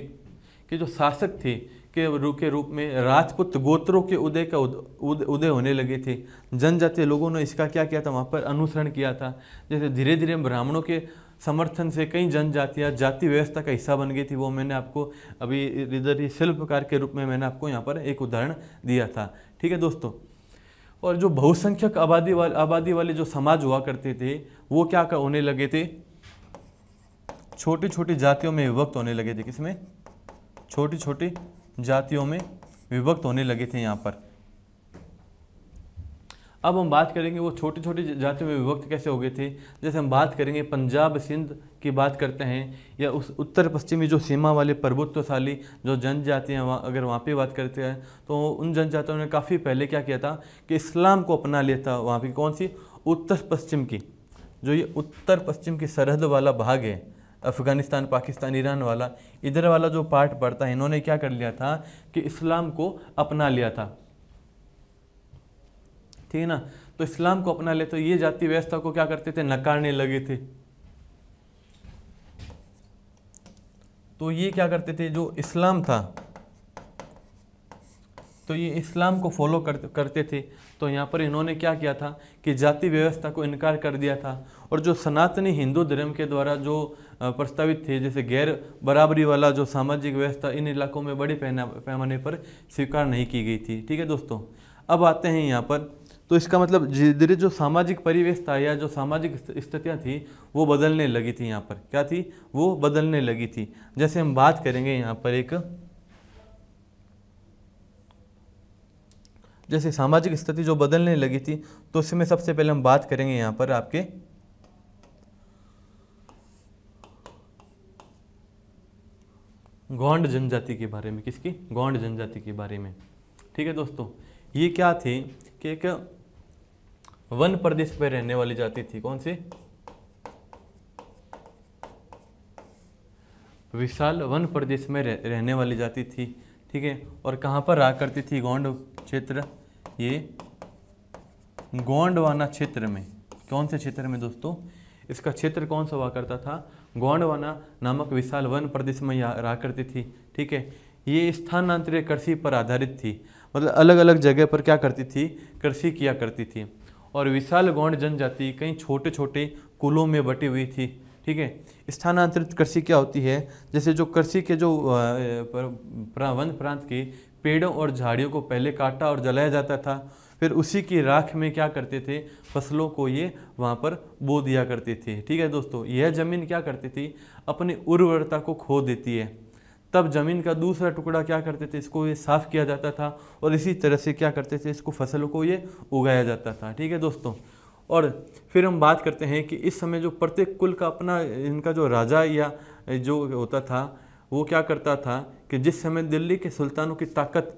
कि जो शासक थे के रूप के रूप में राजपूत गोत्रों के उदय का उद, उदय होने लगे थे जनजातीय लोगों ने इसका क्या किया था वहाँ पर अनुसरण किया था जैसे धीरे धीरे ब्राह्मणों के समर्थन से कई जनजातियाँ जाति व्यवस्था का हिस्सा बन गई थी वो मैंने आपको अभी इधर ही शिल्पकार के रूप में मैंने आपको यहाँ पर एक उदाहरण दिया था ठीक है दोस्तों और जो बहुसंख्यक आबादी वाले आबादी वाले जो समाज हुआ करते थे वो क्या कर होने लगे थे छोटी छोटी जातियों में विभक्त होने लगे थे किसमें छोटी छोटी जातियों में विभक्त होने लगे थे यहाँ पर अब हम बात करेंगे वो छोटी छोटी जाति में विभक्त कैसे हो गए थे जैसे हम बात करेंगे पंजाब सिंध की बात करते हैं या उस उत्तर पश्चिमी जो सीमा वाले प्रभुत्वशाली जो जनजातियाँ वहाँ अगर वहाँ पे बात करते हैं तो उन जनजातियों ने काफ़ी पहले क्या किया था कि इस्लाम को अपना लिया था वहाँ की कौन सी उत्तर पश्चिम की जो ये उत्तर पश्चिम की सरहद वाला भाग है अफ़गानिस्तान पाकिस्तान ईरान वाला इधर वाला जो पार्ट पड़ता है इन्होंने क्या कर लिया था कि इस्लाम को अपना लिया था थी ना तो इस्लाम को अपना लेते तो ये जाति व्यवस्था को क्या करते थे नकारने लगे थे तो ये क्या करते थे जो इस्लाम था तो ये इस्लाम को फॉलो कर, करते थे तो यहाँ पर इन्होंने क्या किया था कि जाति व्यवस्था को इनकार कर दिया था और जो सनातनी हिंदू धर्म के द्वारा जो प्रस्तावित थे जैसे गैर बराबरी वाला जो सामाजिक व्यवस्था इन इलाकों में बड़े पैमाने पर स्वीकार नहीं की गई थी ठीक है दोस्तों अब आते हैं यहाँ पर तो इसका मतलब धीरे धीरे जो सामाजिक परिवेश था या जो सामाजिक स्थितियाँ थी वो बदलने लगी थी यहाँ पर क्या थी वो बदलने लगी थी जैसे हम बात करेंगे यहाँ पर एक जैसे सामाजिक स्थिति जो बदलने लगी थी तो इसमें सबसे पहले हम बात करेंगे यहाँ पर आपके गौंड जनजाति के बारे में किसकी गौंड जनजाति के बारे में ठीक है दोस्तों ये क्या थी कि एक वन प्रदेश पर रहने वाली जाति थी कौन सी विशाल वन प्रदेश में रहने वाली जाति थी ठीक है और कहाँ पर रहा करती थी गोंड क्षेत्र ये गोंडवाना क्षेत्र में कौन से क्षेत्र में दोस्तों इसका क्षेत्र कौन सा हुआ करता था गोंडवाना नामक विशाल वन प्रदेश में रहा करती थी ठीक है ये स्थानांतरित कृषि पर आधारित थी मतलब अलग अलग जगह पर क्या करती थी कृषि किया करती थी और विशाल गौंड जनजाति कई छोटे छोटे कुलों में बटी हुई थी ठीक है स्थानांतरित कृषि क्या होती है जैसे जो कृषि के जो वन प्रांत के पेड़ों और झाड़ियों को पहले काटा और जलाया जाता था फिर उसी की राख में क्या करते थे फसलों को ये वहाँ पर बो दिया करते थे ठीक है दोस्तों यह ज़मीन क्या करती थी अपनी उर्वरता को खो देती है तब ज़मीन का दूसरा टुकड़ा क्या करते थे इसको ये साफ़ किया जाता था और इसी तरह से क्या करते थे इसको फसलों को ये उगाया जाता था ठीक है दोस्तों और फिर हम बात करते हैं कि इस समय जो प्रत्येक कुल का अपना इनका जो राजा या जो होता था वो क्या करता था कि जिस समय दिल्ली के सुल्तानों की ताकत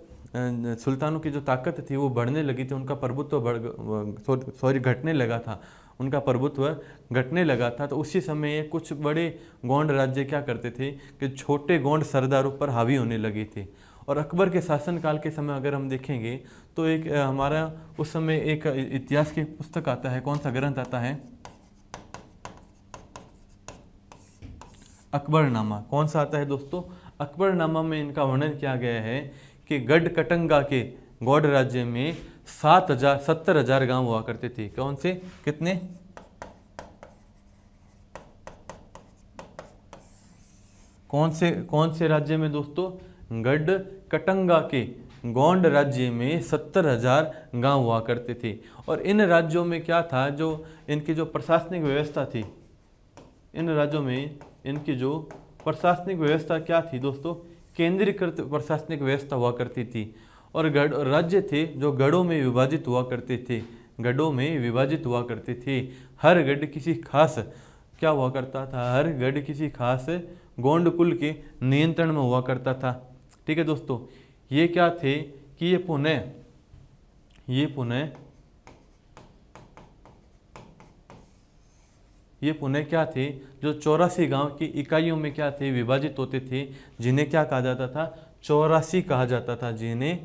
सुल्तानों की जो ताकत थी वो बढ़ने लगी थी उनका प्रभुत्व बढ़ सॉरी घटने लगा था उनका प्रभुत्व घटने लगा था तो उसी समय कुछ बड़े गौंड राज्य क्या करते थे कि छोटे गौंड सरदारों पर हावी होने लगे थे और अकबर के शासनकाल के समय अगर हम देखेंगे तो एक हमारा उस समय एक इतिहास की पुस्तक आता है कौन सा ग्रंथ आता है अकबरनामा कौन सा आता है दोस्तों अकबरनामा में इनका वर्णन किया गया है कि गढ़ कटंगा के गौड़ राज्य में सात हजार सत्तर हजार गांव हुआ करते थे कौन से कितने कौन से कौन से राज्य में दोस्तों गढ़ कटंगा के गोंड राज्य में सत्तर हजार गांव हुआ करते थे और इन राज्यों में क्या था जो इनकी जो प्रशासनिक व्यवस्था थी इन राज्यों में इनकी जो प्रशासनिक व्यवस्था क्या थी दोस्तों केंद्रीकृत प्रशासनिक व्यवस्था हुआ करती थी और गढ़ राज्य थे जो गढ़ों में विभाजित हुआ करते थे गढ़ों में विभाजित हुआ करते थे हर गढ़ किसी खास क्या हुआ करता था हर गढ़ किसी खास गोंड कुल के नियंत्रण में हुआ करता था ठीक है दोस्तों ये क्या थे कि ये पुणे ये पुणे ये पुणे क्या थे जो चौरासी गांव की इकाइयों में क्या थे विभाजित होते थे जिन्हें क्या कहा जाता था चौरासी कहा जाता था जिन्हें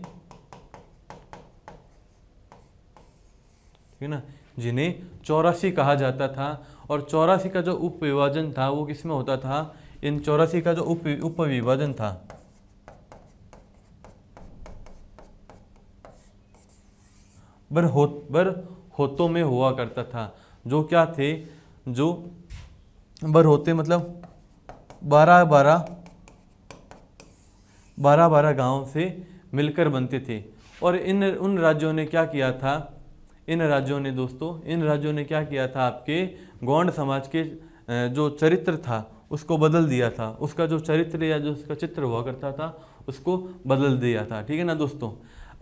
ठीक है ना जिन्हें चौरासी कहा जाता था और चौरासी का जो उप विभाजन था वो किसमें होता था इन चौरासी का जो उप विभाजन था बर हो बर होतों में हुआ करता था जो क्या थे जो बर होते मतलब बारह बारह बारह बारह गाँव से मिलकर बनते थे और इन उन राज्यों ने क्या किया था इन राज्यों ने दोस्तों इन राज्यों ने क्या किया था आपके गौंड समाज के जो चरित्र था उसको बदल दिया था उसका जो चरित्र या जो उसका चित्र हुआ करता था उसको बदल दिया था ठीक है ना दोस्तों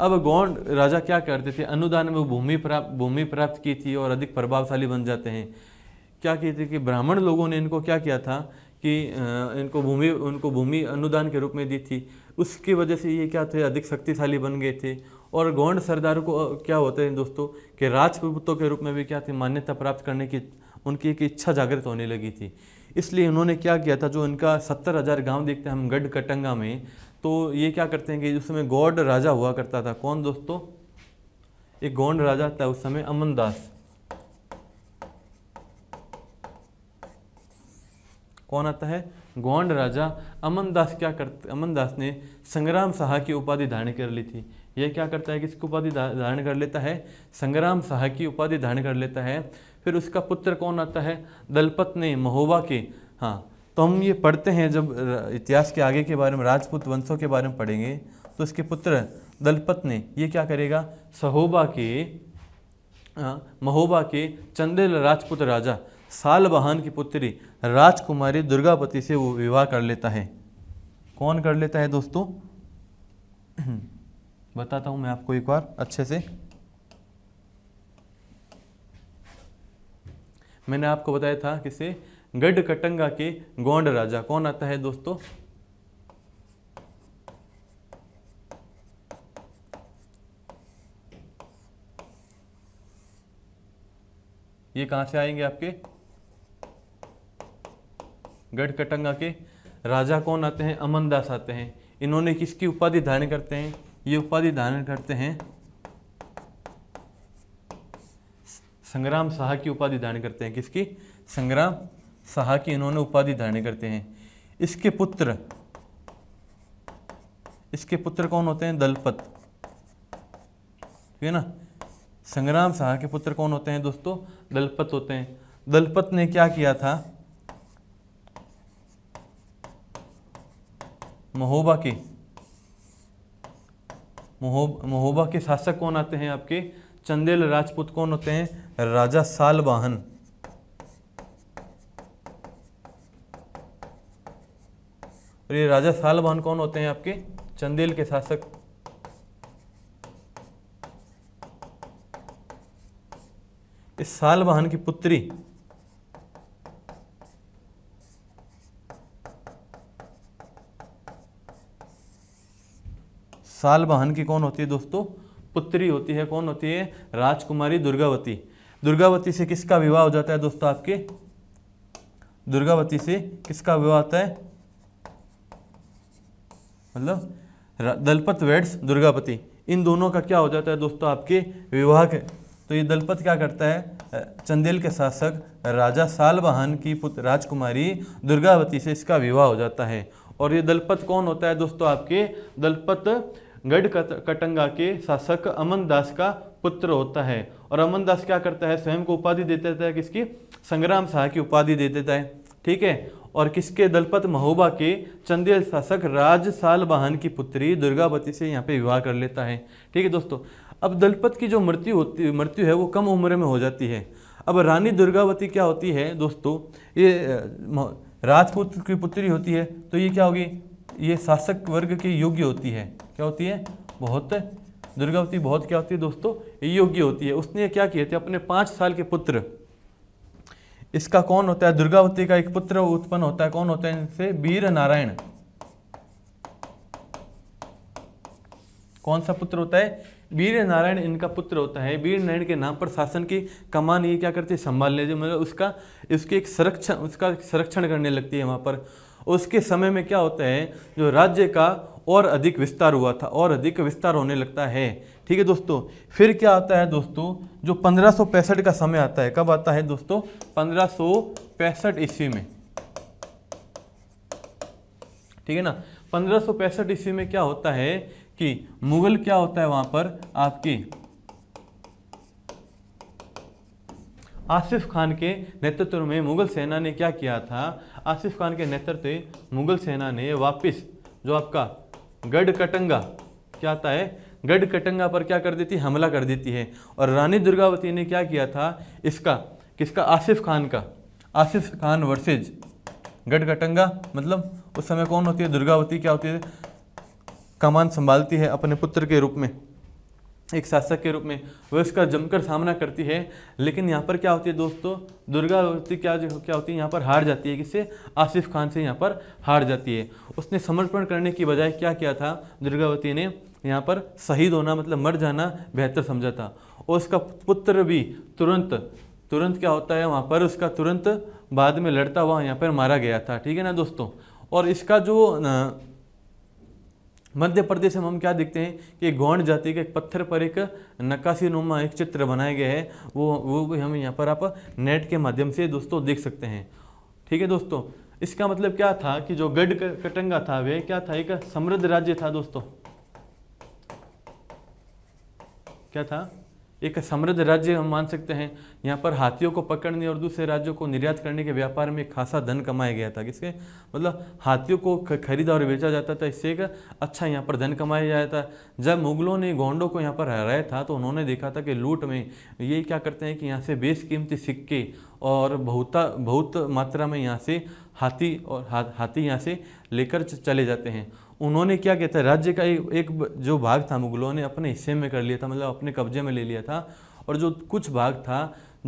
अब गौंड राजा क्या करते थे अनुदान में भूमि प्राप्त भूमि प्राप्त की थी और अधिक प्रभावशाली बन जाते हैं क्या किए थे कि ब्राह्मण लोगों ने इनको क्या किया था कि इनको भूमि उनको भूमि अनुदान के रूप में दी थी उसकी वजह से ये क्या थे अधिक शक्तिशाली बन गए थे और गौंड सरदारों को क्या होते हैं दोस्तों कि राजपूतों के रूप में भी क्या थे मान्यता प्राप्त करने की उनकी एक इच्छा जागृत होने लगी थी इसलिए उन्होंने क्या किया था जो इनका सत्तर हज़ार गाँव देखते हैं हम गढ़ कटंगा में तो ये क्या करते हैं कि उस समय गौंड राजा हुआ करता था कौन दोस्तों एक गौंड राजा था उस समय अमनदास कौन आता है गोंड राजा अमनदास क्या कर अमनदास ने संग्राम शाह की उपाधि धारण कर ली थी यह क्या करता है कि इसकी उपाधि धारण कर लेता है संग्राम शाह की उपाधि धारण कर लेता है फिर उसका पुत्र कौन आता है दलपत ने महोबा के हाँ तो हम ये पढ़ते हैं जब इतिहास के आगे के बारे में राजपूत वंशों के बारे में पढ़ेंगे तो उसके पुत्र दलपत ने ये क्या करेगा सहोबा के हाँ, महोबा के चंदेल राजपूत राजा सालवाहन की पुत्री राजकुमारी दुर्गापति से वो विवाह कर लेता है कौन कर लेता है दोस्तों बताता हूँ मैं आपको एक बार अच्छे से मैंने आपको बताया था किसे गढ़ कटंगा के गौंड राजा कौन आता है दोस्तों ये कहाँ से आएंगे आपके गढ़कटंगा के राजा कौन आते हैं अमनदास आते हैं इन्होंने किसकी उपाधि धारण करते हैं ये उपाधि धारण करते हैं संग्राम शाह की उपाधि धारण करते हैं किसकी संग्राम शाह की इन्होंने उपाधि धारण करते हैं इसके पुत्र इसके पुत्र कौन होते हैं दलपत ठीक है ना संग्राम शाह के पुत्र कौन होते हैं दोस्तों दलपत होते हैं दलपत ने क्या किया था महोबा के महोबा के शासक कौन आते हैं आपके चंदेल राजपूत कौन होते हैं राजा सालवाहन और ये राजा सालवाहन कौन होते हैं आपके चंदेल के शासक इस सालवाहन की पुत्री साल बहन की कौन होती है दोस्तों पुत्री होती है कौन होती है राजकुमारी दुर्गावती दुर्गावती से किसका विवाह हो जाता है दोस्तों आपके दुर्गावती से किसका विवाह होता है मतलब दलपत वेड्स दुर्गापति इन दोनों का क्या हो जाता है दोस्तों आपके विवाह के तो ये दलपत क्या करता है चंदेल के शासक राजा बहन की पुत्र राजकुमारी दुर्गावती से इसका विवाह हो जाता है और ये दलपत कौन होता है दोस्तों आपके दलपत गढ़ कटंगा के शासक अमन दास का पुत्र होता है और अमन दास क्या करता है स्वयं को उपाधि दे देता है किसकी संग्राम शाह की उपाधि दे देता है ठीक है और किसके दलपत महोबा के चंदेल शासक राज साल की पुत्री दुर्गावती से यहाँ पे विवाह कर लेता है ठीक है दोस्तों अब दलपत की जो मृत्यु होती मृत्यु है वो कम उम्र में हो जाती है अब रानी दुर्गावती क्या होती है दोस्तों ये राजपुत्र की पुत्री होती है तो ये क्या होगी ये शासक वर्ग के योग्य होती है क्या होती है बहुत दुर्गावती बहुत क्या होती है दोस्तों योग्य होती है उसने क्या किए थे अपने पाँच साल के पुत्र इसका कौन होता है दुर्गावती का एक पुत्र उत्पन्न होता है कौन होता है इनसे वीर नारायण कौन सा पुत्र होता है वीर नारायण इनका पुत्र होता है वीर नारायण के नाम पर शासन की कमान ये क्या करती है संभालने जो मतलब उसका इसके एक संरक्षण उसका संरक्षण करने लगती है वहाँ पर उसके समय में क्या होता है जो राज्य का और अधिक विस्तार हुआ था और अधिक विस्तार होने लगता है ठीक है दोस्तों फिर क्या आता है दोस्तों जो पंद्रह का समय आता है कब आता है दोस्तों पंद्रह ईस्वी में ठीक है ना पंद्रह ईस्वी में क्या होता है कि मुगल क्या होता है वहाँ पर आपकी आसिफ खान के नेतृत्व में मुगल सेना ने क्या किया था आसिफ खान के नेतृत्व मुगल सेना ने वापस जो आपका गढ़ कटंगा क्या आता है गढ़ कटंगा पर क्या कर देती है हमला कर देती है और रानी दुर्गावती ने क्या किया था इसका किसका आसिफ खान का आसिफ खान वर्सेज गढ़ कटंगा मतलब उस समय कौन होती है दुर्गावती क्या होती है कमान संभालती है अपने पुत्र के रूप में एक शासक के रूप में वह इसका जमकर सामना करती है लेकिन यहाँ पर क्या होती है दोस्तों दुर्गावती क्या जो क्या होती है यहाँ पर हार जाती है किससे आसिफ खान से यहाँ पर हार जाती है उसने समर्पण करने की बजाय क्या किया था दुर्गावती ने यहाँ पर शहीद होना मतलब मर जाना बेहतर समझा था और उसका पुत्र भी तुरंत तुरंत क्या होता है वहाँ पर उसका तुरंत बाद में लड़ता हुआ यहाँ पर मारा गया था ठीक है ना दोस्तों और इसका जो मध्य प्रदेश में हम क्या देखते हैं कि गौंड जाति के पत्थर पर एक नक्काशी नुमा एक चित्र बनाया गया है वो वो भी हम यहाँ पर आप नेट के माध्यम से दोस्तों देख सकते हैं ठीक है दोस्तों इसका मतलब क्या था कि जो गढ़ कटंगा था वह क्या था एक समृद्ध राज्य था दोस्तों क्या था एक समृद्ध राज्य हम मान सकते हैं यहाँ पर हाथियों को पकड़ने और दूसरे राज्यों को निर्यात करने के व्यापार में खासा धन कमाया गया था किसके मतलब हाथियों को खरीदा और बेचा जाता था इससे एक अच्छा यहाँ पर धन कमाया जाता था जब मुगलों ने गोंडों को यहाँ पर हराया था तो उन्होंने देखा था कि लूट में ये क्या करते हैं कि यहाँ से बेशकीमती सिक्के और बहुता बहुत मात्रा में यहाँ से हाथी और हा, हाथी यहाँ से लेकर चले जाते हैं उन्होंने क्या कहता है राज्य का एक जो भाग था मुगलों ने अपने हिस्से में कर लिया था मतलब अपने कब्जे में ले लिया था और जो कुछ भाग था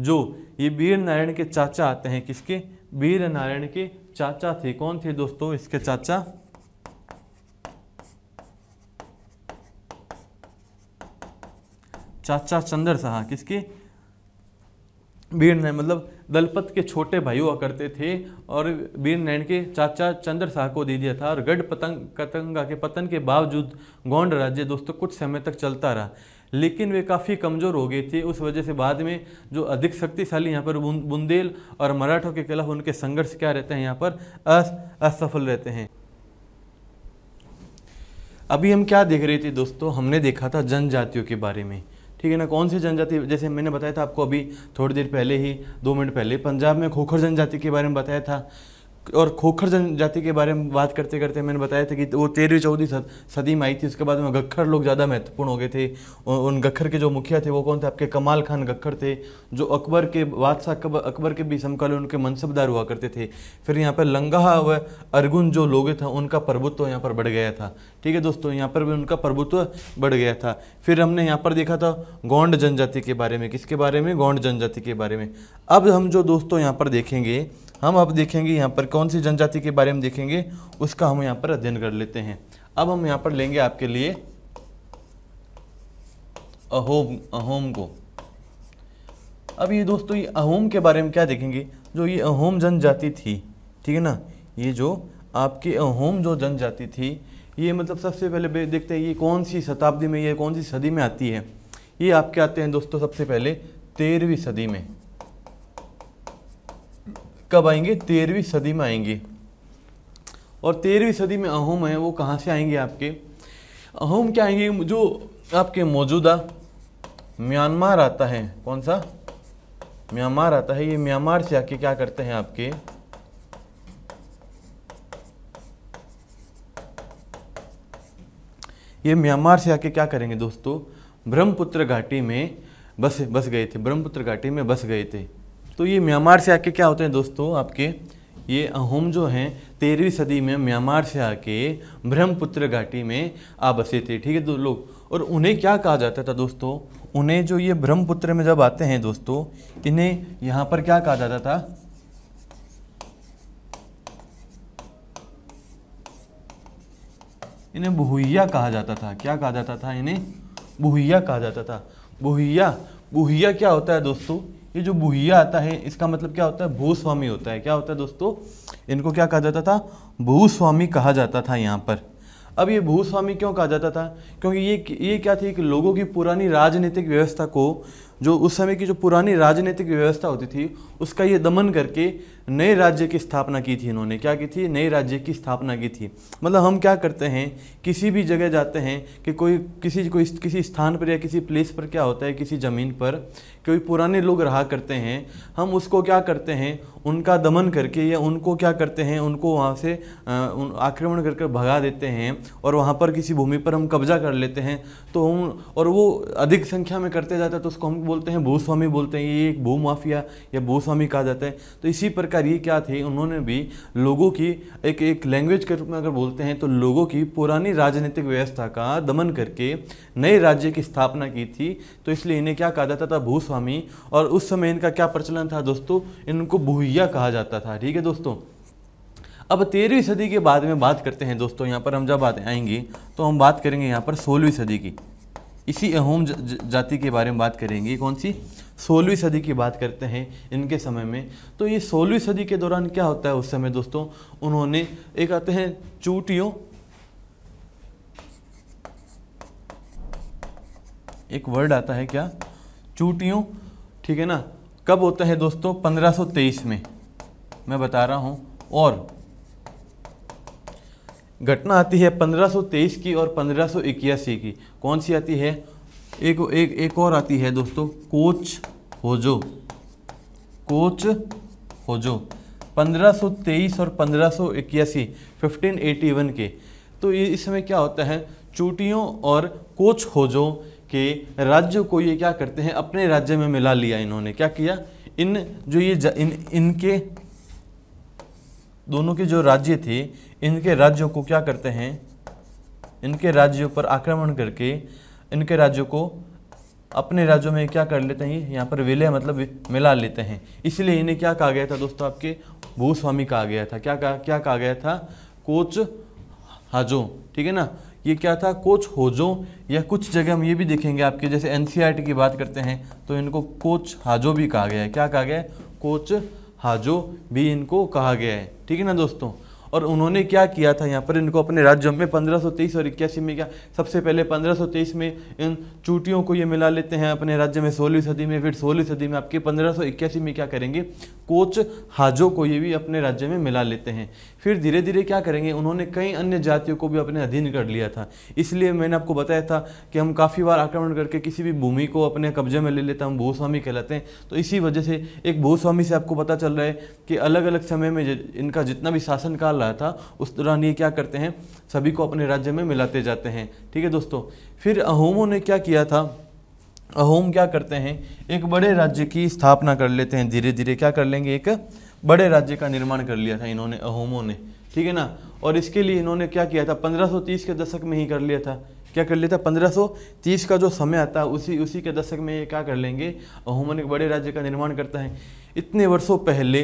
जो ये वीर नारायण के चाचा आते हैं किसके वीर नारायण के चाचा थे कौन थे दोस्तों इसके चाचा चाचा चंद्र साह किसके वीर नारायण मतलब दलपत के छोटे भाई हुआ करते थे और वीर नारायण के चाचा चंद्र शाह को दे दिया था और गढ़ पतंग कतंगा के पतन के बावजूद गौंड राज्य दोस्तों कुछ समय तक चलता रहा लेकिन वे काफ़ी कमज़ोर हो गए थे उस वजह से बाद में जो अधिक शक्तिशाली यहाँ पर बुंदेल और मराठों के खिलाफ उनके संघर्ष क्या रहते हैं यहाँ पर असफल रहते हैं अभी हम क्या देख रहे थे दोस्तों हमने देखा था जनजातियों के बारे में ठीक है ना कौन सी जनजाति जैसे मैंने बताया था आपको अभी थोड़ी देर पहले ही दो मिनट पहले पंजाब में खोखर जनजाति के बारे में बताया था और खोखर जनजाति के बारे में बात करते करते मैंने बताया था कि वो तेरहवीं चौदहवीं सदी में आई थी उसके बाद में गखर लोग ज़्यादा महत्वपूर्ण हो गए थे उन गखर के जो मुखिया थे वो कौन थे आपके कमाल खान गखर थे जो अकबर के बादशाह अकबर के भी समकालीन उनके मनसबदार हुआ करते थे फिर यहाँ पर लंगाहा व अर्गुन जो लोग थे उनका प्रभुत्व यहाँ पर बढ़ गया था ठीक है दोस्तों यहाँ पर भी उनका प्रभुत्व बढ़ गया था फिर हमने यहाँ पर देखा था गौंड जनजाति के बारे में किसके बारे में गौंड जनजाति के बारे में अब हम जो दोस्तों यहाँ पर देखेंगे हम अब देखेंगे यहाँ पर कौन सी जनजाति के बारे में देखेंगे उसका हम यहाँ पर अध्ययन कर लेते हैं अब हम यहाँ पर लेंगे आपके लिए अहोम अहोम को अब ये दोस्तों ये अहोम के बारे में क्या देखेंगे जो ये अहोम जनजाति थी ठीक है ना ये जो आपके अहोम जो जनजाति थी ये मतलब सबसे पहले देखते हैं ये कौन सी शताब्दी में ये कौन सी सदी में आती है ये आपके आते हैं दोस्तों सबसे पहले तेरहवीं सदी में कब आएंगे तेरहवीं सदी में आएंगे और तेरहवीं सदी में अहोम है वो कहाँ से आएंगे आपके अहोम क्या आएंगे जो आपके मौजूदा म्यांमार आता है कौन सा म्यांमार आता है ये म्यांमार से आके क्या करते हैं आपके ये म्यांमार से आके क्या करेंगे दोस्तों ब्रह्मपुत्र घाटी में बस बस गए थे ब्रह्मपुत्र घाटी में बस गए थे तो ये म्यांमार से आके क्या होते हैं दोस्तों आपके ये अहोम जो हैं तेरहवीं सदी में म्यांमार से आके ब्रह्मपुत्र घाटी में आ बसे थे ठीक है दो लोग और उन्हें क्या कहा जाता था दोस्तों उन्हें जो ये ब्रह्मपुत्र में जब आते हैं दोस्तों इन्हें यहाँ पर क्या कहा जाता था इन्हें बुहैया कहा जाता था क्या कहा जाता था इन्हें बुहैया कहा जाता था बुहैया बुहैया क्या होता है दोस्तों ये जो भूहिया आता है इसका मतलब क्या होता है भूस्वामी होता है क्या होता है दोस्तों इनको क्या कहा जाता था भूस्वामी कहा जाता था यहाँ पर अब ये भूस्वामी क्यों कहा जाता था क्योंकि ये ये क्या थी कि लोगों की पुरानी राजनीतिक व्यवस्था को जो उस समय की जो पुरानी राजनीतिक व्यवस्था होती थी उसका ये दमन करके नए राज्य की स्थापना की थी इन्होंने क्या की थी नए राज्य की स्थापना की थी मतलब हम क्या करते हैं किसी भी जगह जाते हैं कि कोई किसी कोई किसी स्थान पर या किसी प्लेस पर क्या होता है किसी ज़मीन पर कोई पुराने लोग रहा करते हैं हम उसको क्या करते हैं उनका दमन करके या उनको क्या करते हैं उनको वहाँ से आक्रमण कर कर भगा देते हैं और वहाँ पर किसी भूमि पर हम कब्जा कर लेते हैं तो हम और वो अधिक संख्या में करते जाता है तो उसको हम बोलते हैं भूस्वामी बोलते हैं ये एक भूमाफिया या भूस्वामी कहा जाता है तो इसी प्रकार सरकारिए क्या थे उन्होंने भी लोगों की एक एक लैंग्वेज के रूप में अगर बोलते हैं तो लोगों की पुरानी राजनीतिक व्यवस्था का दमन करके नए राज्य की स्थापना की थी तो इसलिए इन्हें क्या कहा जाता था भूस्वामी और उस समय इनका क्या प्रचलन था दोस्तों इनको भूहिया कहा जाता था ठीक है दोस्तों अब तेरहवीं सदी के बाद में बात करते हैं दोस्तों यहाँ पर हम जब आते आएंगे तो हम बात करेंगे यहाँ पर सोलहवीं सदी की इसी अहोम जाति के बारे में बात करेंगे कौन सी सोलहवीं सदी की बात करते हैं इनके समय में तो ये सोलहवीं सदी के दौरान क्या होता है उस समय दोस्तों उन्होंने एक आते हैं चूटियों एक वर्ड आता है क्या चूटियों ठीक है ना कब होता है दोस्तों 1523 में मैं बता रहा हूं और घटना आती है 1523 की और पंद्रह की कौन सी आती है एक एक एक और आती है दोस्तों कोच होजो कोच होजो 1523 और पंद्रह सौ के तो ये इस समय क्या होता है चूटियों और कोच होजो के राज्य को ये क्या करते हैं अपने राज्य में मिला लिया इन्होंने क्या किया इन जो ये इन इनके दोनों के जो राज्य थे इनके राज्यों को क्या करते हैं इनके राज्यों पर आक्रमण करके इनके राज्यों को अपने राज्यों में क्या कर लेते हैं यहाँ पर विलय मतलब मिला लेते हैं इसलिए इन्हें क्या कहा गया था दोस्तों आपके भूस्वामी कहा गया था क्या कहा क्या कहा गया था कोच हाजो ठीक है ना ये क्या था कोच होजो या कुछ जगह हम ये भी देखेंगे आपके जैसे एन e की बात करते हैं तो इनको कोच हाजो भी कहा गया है क्या कहा गया है कोच हाजो भी इनको कहा गया है ठीक है ना दोस्तों और उन्होंने क्या किया था यहाँ पर इनको अपने राज्यों में 1523 और इक्यासी में क्या सबसे पहले 1523 में इन चूटियों को ये मिला लेते हैं अपने राज्य में सोलहवीं सदी में फिर सोलहवीं सदी में आपके पंद्रह में क्या करेंगे कोच हाजो को ये भी अपने राज्य में मिला लेते हैं फिर धीरे धीरे क्या करेंगे उन्होंने कई अन्य जातियों को भी अपने अधीन कर लिया था इसलिए मैंने आपको बताया था कि हम काफ़ी बार आक्रमण करके किसी भी भूमि को अपने कब्जे में ले लेते हैं हम भूस्वामी कहलाते हैं तो इसी वजह से एक भूस्वामी से आपको पता चल रहा है कि अलग अलग समय में इनका जितना भी शासनकाल रहा था उस दौरान ये क्या करते हैं सभी को अपने राज्य में मिलाते जाते हैं ठीक है दोस्तों फिर अहोमों ने क्या किया था अहोम क्या करते हैं एक बड़े राज्य की स्थापना कर लेते हैं धीरे धीरे क्या कर लेंगे एक बड़े राज्य का निर्माण कर लिया था इन्होंने अहोमों ने ठीक है ना और इसके लिए इन्होंने क्या किया था 1530 के दशक में ही कर लिया था क्या कर लिया था 1530 का जो समय आता है उसी उसी के दशक में ये क्या कर लेंगे अहोमन एक बड़े राज्य का निर्माण करता है इतने वर्षों पहले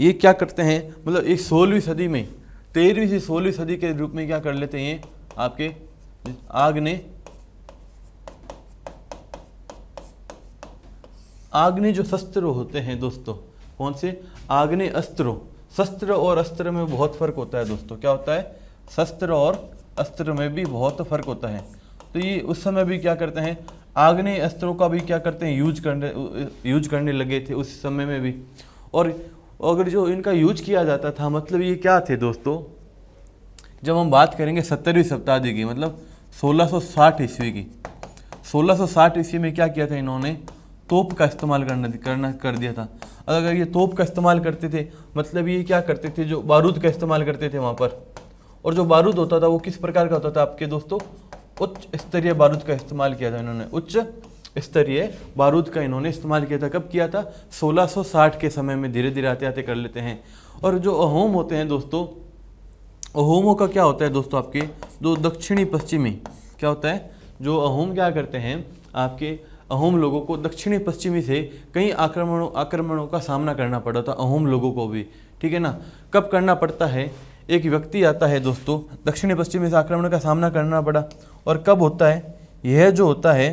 ये क्या करते हैं मतलब एक सोलहवीं सदी में तेरहवीं से सोलहवीं सदी के रूप में क्या कर लेते हैं आपके आग ने आग ने जो शस्त्र होते हैं दोस्तों कौन से आग्ने अस्त्रों शस्त्र और अस्त्र में बहुत फ़र्क होता है दोस्तों क्या होता है शस्त्र और अस्त्र में भी बहुत फ़र्क होता है तो ये उस समय भी क्या करते हैं आग्नेय अस्त्रों का भी क्या करते हैं यूज करने यूज करने लगे थे उस समय में भी और अगर जो इनका यूज किया जाता था मतलब ये क्या थे दोस्तों जब हम बात करेंगे सत्तरवीं शताब्दी की मतलब 1660 ईस्वी की 1660 ईस्वी में क्या किया था इन्होंने तोप का इस्तेमाल करना करना कर दिया था अगर ये तोप का इस्तेमाल करते थे मतलब ये क्या करते थे जो बारूद का इस्तेमाल करते थे वहाँ पर और जो बारूद होता था वो किस प्रकार का होता था आपके दोस्तों उच्च स्तरीय बारूद का इस्तेमाल किया था इन्होंने उच्च स्तरीय बारूद का इन्होंने इस्तेमाल किया था कब किया था 1660 के समय में धीरे धीरे आते आते कर लेते हैं और जो अहोम होते हैं दोस्तों अहोमों का क्या होता है दोस्तों आपके जो दक्षिणी पश्चिमी क्या होता है जो अहोम क्या करते हैं आपके अहोम लोगों को दक्षिणी पश्चिमी से कई आक्रमणों आक्रमणों का सामना करना पड़ा था अहोम लोगों को भी ठीक है ना कब करना पड़ता है एक व्यक्ति आता है दोस्तों दक्षिणी पश्चिमी से आक्रमण का सामना करना पड़ा और कब होता है यह जो होता है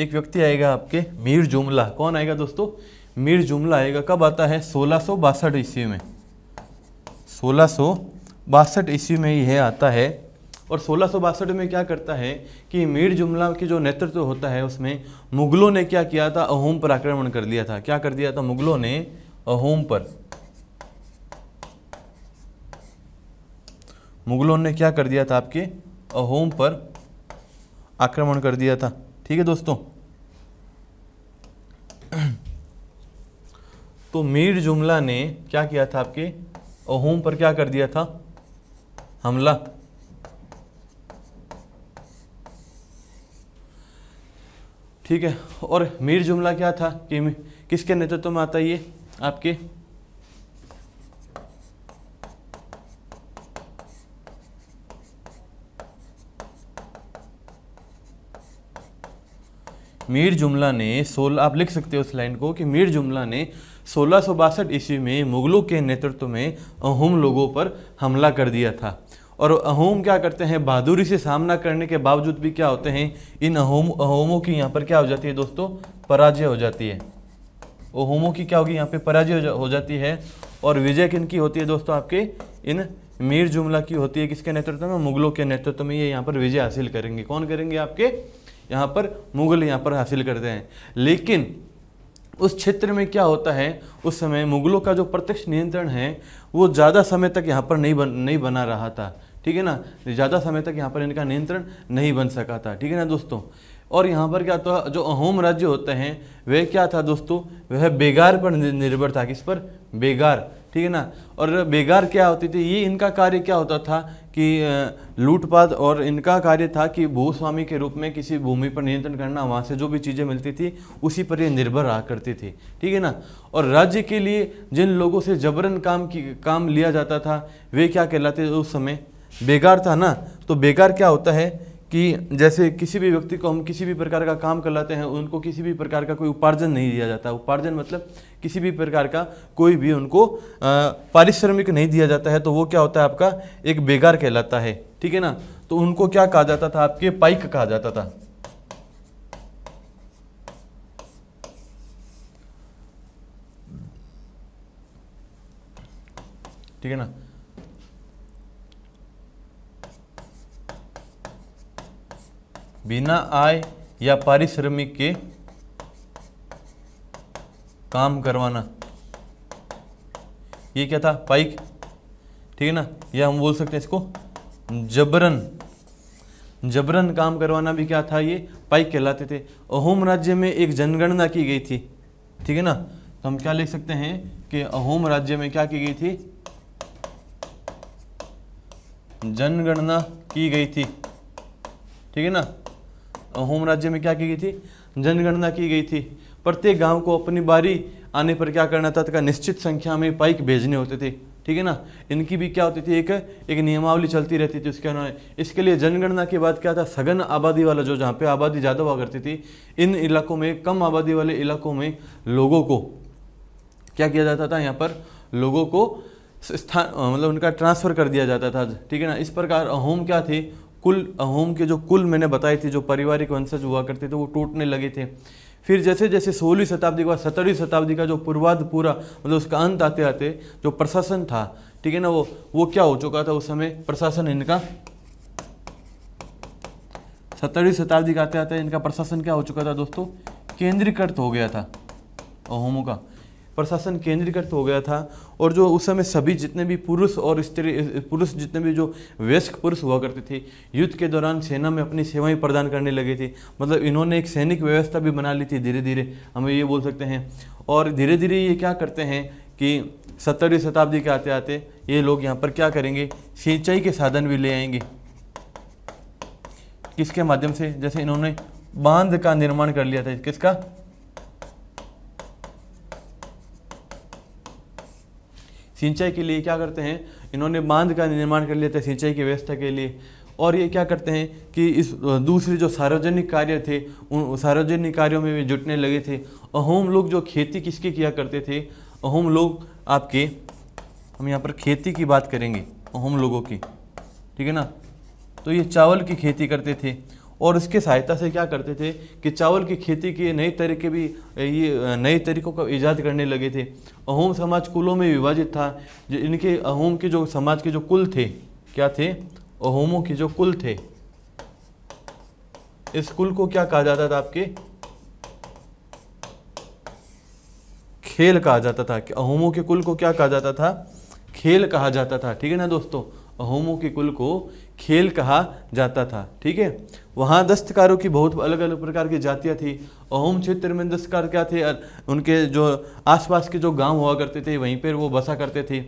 एक व्यक्ति आएगा आपके मीर जुमला कौन आएगा दोस्तों मीर जुमला आएगा कब आता है सोलह सौ बासठ ईस्वी में सोलह सौ बासठ ईस्वी में यह आता है और सोलह बासठ में क्या करता है कि मीर जुमला की जो नेतृत्व तो होता है उसमें मुगलों ने क्या किया था अहोम पर आक्रमण कर लिया था क्या कर दिया था मुगलों ने अहोम पर मुगलों ने क्या कर दिया था आपके अहोम पर आक्रमण कर दिया था ठीक है दोस्तों तो मीर जुमला ने क्या किया था आपके अहोम पर क्या कर दिया था हमला ठीक है और मीर जुमला क्या था कि किसके नेतृत्व में आता ये आपके मीर जुमला ने सोलह आप लिख सकते हो उस लाइन को कि मीर जुमला ने सोलह सौ बासठ ईस्वी में मुगलों के नेतृत्व में अहोम लोगों पर हमला कर दिया था और अहोम क्या करते हैं बहादुरी से सामना करने के बावजूद भी क्या होते हैं इन अहोम अहोमों की यहाँ पर क्या हो जाती है दोस्तों पराजय हो जाती है अहोमों की क्या होगी यहाँ पे पराजय हो जाती है और विजय किन की होती है दोस्तों आपके इन मीर जुमला की होती है किसके नेतृत्व में मुगलों के नेतृत्व में ये यहाँ पर विजय हासिल करेंगे कौन करेंगे आपके यहाँ पर मुगल यहाँ पर हासिल करते हैं लेकिन उस क्षेत्र में क्या होता है उस समय मुगलों का जो प्रत्यक्ष नियंत्रण है वो ज़्यादा समय तक यहाँ पर नहीं बन नहीं बना रहा था ठीक है ना ज़्यादा समय तक यहाँ पर इनका नियंत्रण नहीं बन सका था ठीक है ना दोस्तों और यहाँ पर क्या था जो अहोम राज्य होते हैं वह क्या था दोस्तों वह बेगार पर निर्भर था किस पर बेगार ठीक है ना और बेगार क्या होती थी ये इनका कार्य क्या होता था कि लूटपाट और इनका कार्य था कि भूस्वामी के रूप में किसी भूमि पर नियंत्रण करना वहाँ से जो भी चीज़ें मिलती थी उसी पर ये निर्भर रहा करती थी ठीक है ना और राज्य के लिए जिन लोगों से जबरन काम की काम लिया जाता था वे क्या कहलाते उस समय बेगार था ना तो बेगार क्या होता है कि जैसे किसी भी व्यक्ति को हम किसी भी प्रकार का काम करलाते हैं उनको किसी भी प्रकार का कोई उपार्जन नहीं दिया जाता उपार्जन मतलब किसी भी प्रकार का कोई भी उनको पारिश्रमिक नहीं दिया जाता है तो वो क्या होता है आपका एक बेगार कहलाता है ठीक है ना तो उनको क्या कहा जाता था आपके पाइक कहा जाता था ठीक है ना बिना आय या पारिश्रमिक के काम करवाना ये क्या था पाइक ठीक है ना या हम बोल सकते हैं इसको जबरन जबरन काम करवाना भी क्या था ये पाइक कहलाते थे अहोम राज्य में एक जनगणना की गई थी ठीक है ना तो हम क्या लिख सकते हैं कि अहोम राज्य में क्या की गई थी जनगणना की गई थी ठीक है ना होम राज्य में क्या की गई थी जनगणना की गई थी प्रत्येक गांव को अपनी बारी आने पर क्या करना था तथा निश्चित संख्या में पाइक भेजने होते थे ठीक है ना इनकी भी क्या होती थी एक एक नियमावली चलती रहती थी उसके अनुसार इसके लिए जनगणना के बाद क्या था सघन आबादी वाला जो जहाँ पे आबादी ज़्यादा हुआ करती थी इन इलाकों में कम आबादी वाले इलाकों में लोगों को क्या किया जाता था यहाँ पर लोगों को स्थान मतलब उनका ट्रांसफ़र कर दिया जाता था ठीक है ना इस प्रकार होम क्या थे कुल होम के जो कुल मैंने बताए थे जो पारिवारिक वंशज हुआ करते थे वो टूटने लगे थे फिर जैसे जैसे सोलहवीं शताब्दी का सत्रहवीं शताब्दी का जो पूर्वाध पूरा मतलब उसका अंत आते आते जो प्रशासन था ठीक है ना वो वो क्या हो चुका था उस समय प्रशासन इनका सत्रहवीं शताब्दी का आते आते इनका प्रशासन क्या हो चुका था दोस्तों केंद्रीकृत हो गया था अहोमों का प्रशासन केंद्रीकृत हो गया था और जो उस समय सभी जितने भी पुरुष और स्त्री पुरुष जितने भी जो वयस्क पुरुष हुआ करते थे युद्ध के दौरान सेना में अपनी सेवाएं प्रदान करने लगे थे मतलब इन्होंने एक सैनिक व्यवस्था भी बना ली थी धीरे धीरे हम ये बोल सकते हैं और धीरे धीरे ये क्या करते हैं कि सत्तरवीं शताब्दी के आते आते ये लोग यहाँ पर क्या करेंगे सिंचाई के साधन भी ले आएंगे किसके माध्यम से जैसे इन्होंने बांध का निर्माण कर लिया था किसका सिंचाई के लिए क्या करते हैं इन्होंने बांध का निर्माण कर लेते हैं सिंचाई की व्यवस्था के लिए और ये क्या करते हैं कि इस दूसरे जो सार्वजनिक कार्य थे उन सार्वजनिक कार्यों में भी जुटने लगे थे अहोम लोग जो खेती किसकी किया करते थे अहोम लोग आपके हम यहाँ पर खेती की बात करेंगे अहोम लोगों की ठीक है ना तो ये चावल की खेती करते थे और इसके सहायता से क्या करते थे कि चावल की खेती के नए तरीके भी ये नए तरीकों का ईजाद करने लगे थे अहोम समाज कुलों में विभाजित था इनके अहोम के जो समाज के जो कुल थे क्या थे अहोमों के जो कुल थे इस कुल को क्या कहा जाता था आपके खेल कहा जाता था कि अहोमों के कुल को क्या कहा जाता था खेल कहा जाता था ठीक है ना दोस्तों अहोमों के कुल को खेल कहा जाता था ठीक है वहाँ दस्तकारों की बहुत अलग अलग प्रकार की जातियाँ थी अहोम क्षेत्र में दस्तकार क्या थे उनके जो आसपास के जो गांव हुआ करते थे वहीं पर वो बसा करते थे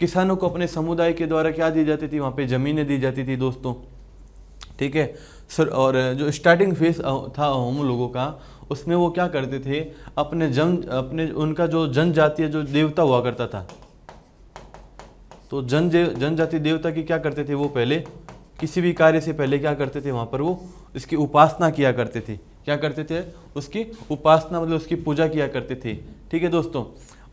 किसानों को अपने समुदाय के द्वारा क्या दी जाती थी वहाँ पे ज़मीनें दी जाती थी दोस्तों ठीक है सर और जो स्टार्टिंग फेस था अहोम लोगों का उसमें वो क्या करते थे अपने जन अपने उनका जो जनजातीय जो देवता हुआ करता था तो जन जनजाति देवता की क्या करते थे वो पहले किसी भी कार्य से पहले क्या करते थे वहाँ पर वो इसकी उपासना किया करते थे क्या करते थे उसकी उपासना मतलब उसकी पूजा किया करते थे ठीक है दोस्तों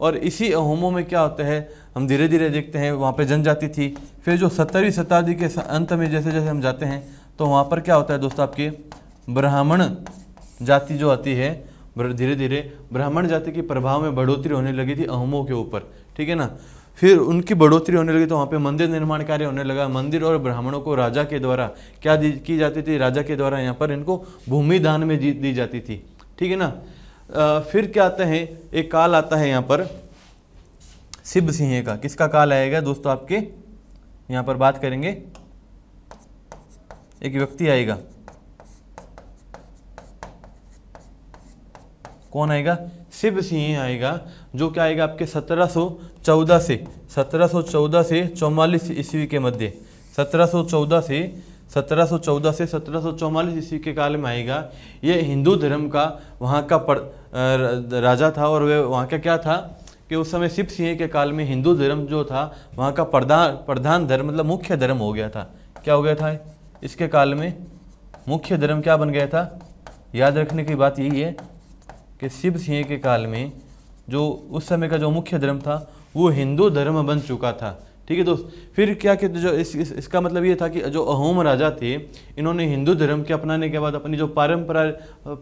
और इसी होमों में क्या होता है हम धीरे धीरे देखते हैं वहाँ पे जनजाति थी फिर जो सत्तरवीं शताब्दी के अंत में जैसे जैसे हम जाते हैं तो वहाँ पर क्या होता है दोस्तों आपके ब्राह्मण जाति जो आती है धीरे धीरे ब्राह्मण जाति के प्रभाव में बढ़ोतरी होने लगी थी अहोमों के ऊपर ठीक है ना फिर उनकी बढ़ोतरी होने लगी तो वहाँ पे मंदिर निर्माण कार्य होने लगा मंदिर और ब्राह्मणों को राजा के द्वारा क्या दी की जाती थी राजा के द्वारा यहाँ पर इनको भूमि दान में दी जाती थी ठीक है ना आ, फिर क्या आता है एक काल आता है यहाँ पर शिव सिंह का किसका काल आएगा दोस्तों आपके यहाँ पर बात करेंगे एक व्यक्ति आएगा कौन आएगा शिव सिंह आएगा जो क्या आएगा आपके 1714 से 1714 से चौवालीस ईस्वी के मध्य 1714 से 1714 से सत्रह ईस्वी के काल में आएगा ये हिंदू धर्म का वहाँ का पर, राजा था और वह वहाँ का क्या था कि उस समय शिव सिंह के काल में हिंदू धर्म जो था वहाँ का प्रधान प्रधान धर्म मतलब मुख्य धर्म हो गया था क्या हो गया था इसके काल में मुख्य धर्म क्या बन गया था याद रखने की बात यही है कि शिव सिंह के काल में जो उस समय का जो मुख्य धर्म था वो हिंदू धर्म बन चुका था ठीक है दोस्त फिर क्या कहते जो इस, इस इसका मतलब ये था कि जो अहोम राजा थे इन्होंने हिंदू धर्म के अपनाने के बाद अपनी जो परम्परा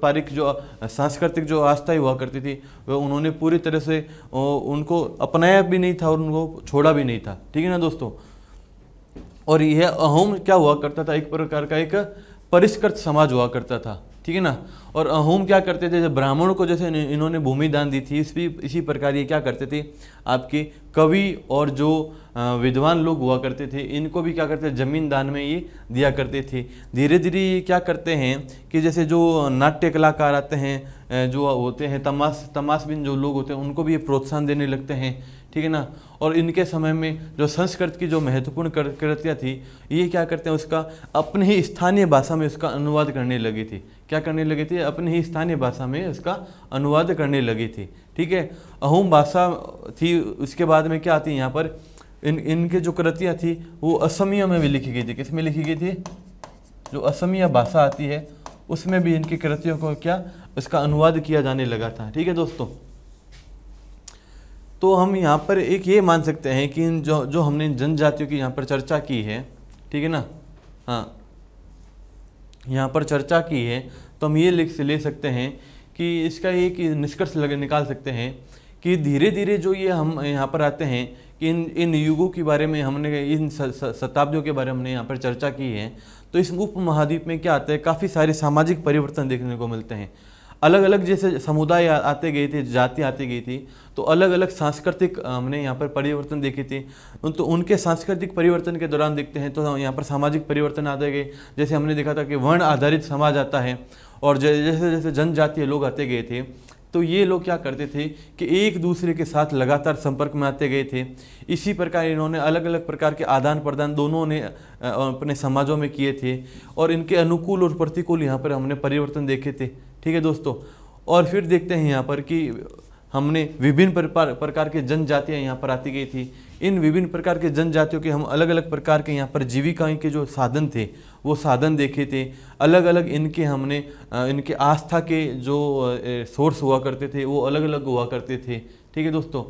पारिक जो सांस्कृतिक जो आस्थाएं हुआ करती थी वह उन्होंने पूरी तरह से उनको अपनाया भी नहीं था और उनको छोड़ा भी नहीं था ठीक है ना दोस्तों और यह अहोम क्या हुआ करता था एक प्रकार का एक परिष्कृत समाज हुआ करता था ठीक है ना और अहोम क्या करते थे जैसे ब्राह्मणों को जैसे इन्होंने भूमि दान दी थी इसी इसी प्रकार ये क्या करते थे आपके कवि और जो विद्वान लोग हुआ करते थे इनको भी क्या करते जमीन दान में ये दिया करते थे धीरे धीरे ये क्या करते हैं कि जैसे जो नाट्य कलाकार आते हैं जो होते हैं तमाश तमाशबिन जो लोग होते हैं उनको भी ये प्रोत्साहन देने लगते हैं ठीक है ना और इनके समय में जो संस्कृत की जो महत्वपूर्ण कृतियाँ थी ये क्या करते हैं उसका अपने ही स्थानीय भाषा में उसका अनुवाद करने लगी थी क्या करने लगी थी अपने ही स्थानीय भाषा में उसका अनुवाद करने लगी थी ठीक है अहोम भाषा थी उसके बाद में क्या आती यहाँ पर इन इनके जो कृतियाँ थी वो असमिया में भी लिखी गई थी किस में लिखी गई थी जो असमिया भाषा आती है उसमें भी इनकी कृतियों को क्या इसका अनुवाद किया जाने लगा था ठीक है दोस्तों तो हम यहाँ पर एक ये मान सकते हैं कि इन जो जो हमने जनजातियों की यहाँ पर चर्चा की है ठीक है ना हाँ यहाँ पर चर्चा की है तो हम ये लिख ले सकते हैं कि इसका एक निष्कर्ष लगे निकाल सकते हैं कि धीरे धीरे जो ये हम यहाँ पर आते हैं कि इन इन युगों के बारे में हमने इन शताब्दियों के बारे में हमने यहाँ पर चर्चा की है तो इस उप महाद्वीप में क्या आता है काफ़ी सारे सामाजिक परिवर्तन देखने को मिलते हैं अलग अलग जैसे समुदाय आते गए थे जाति आती गई थी तो अलग अलग सांस्कृतिक हमने यहाँ पर परिवर्तन देखे थे तो उनके सांस्कृतिक परिवर्तन के दौरान देखते हैं तो यहाँ पर सामाजिक परिवर्तन आते गए जैसे हमने देखा था कि वर्ण आधारित समाज आता है और जैसे जैसे जनजातीय लोग आते गए थे तो ये लोग क्या करते थे कि एक दूसरे के साथ लगातार संपर्क में आते गए थे इसी प्रकार इन्होंने अलग अलग प्रकार के आदान प्रदान दोनों ने अपने समाजों में किए थे और इनके अनुकूल और प्रतिकूल यहाँ पर हमने परिवर्तन देखे थे ठीक है दोस्तों और फिर देखते हैं यहाँ पर कि हमने विभिन्न प्रकार के जनजातियाँ यहाँ पर आती गई थी इन विभिन्न प्रकार के जनजातियों के हम अलग अलग प्रकार के यहाँ पर जीविकाएँ के जो साधन थे वो साधन देखे थे अलग अलग इनके हमने इनके आस्था के जो सोर्स हुआ करते थे वो अलग अलग हुआ करते थे ठीक है दोस्तों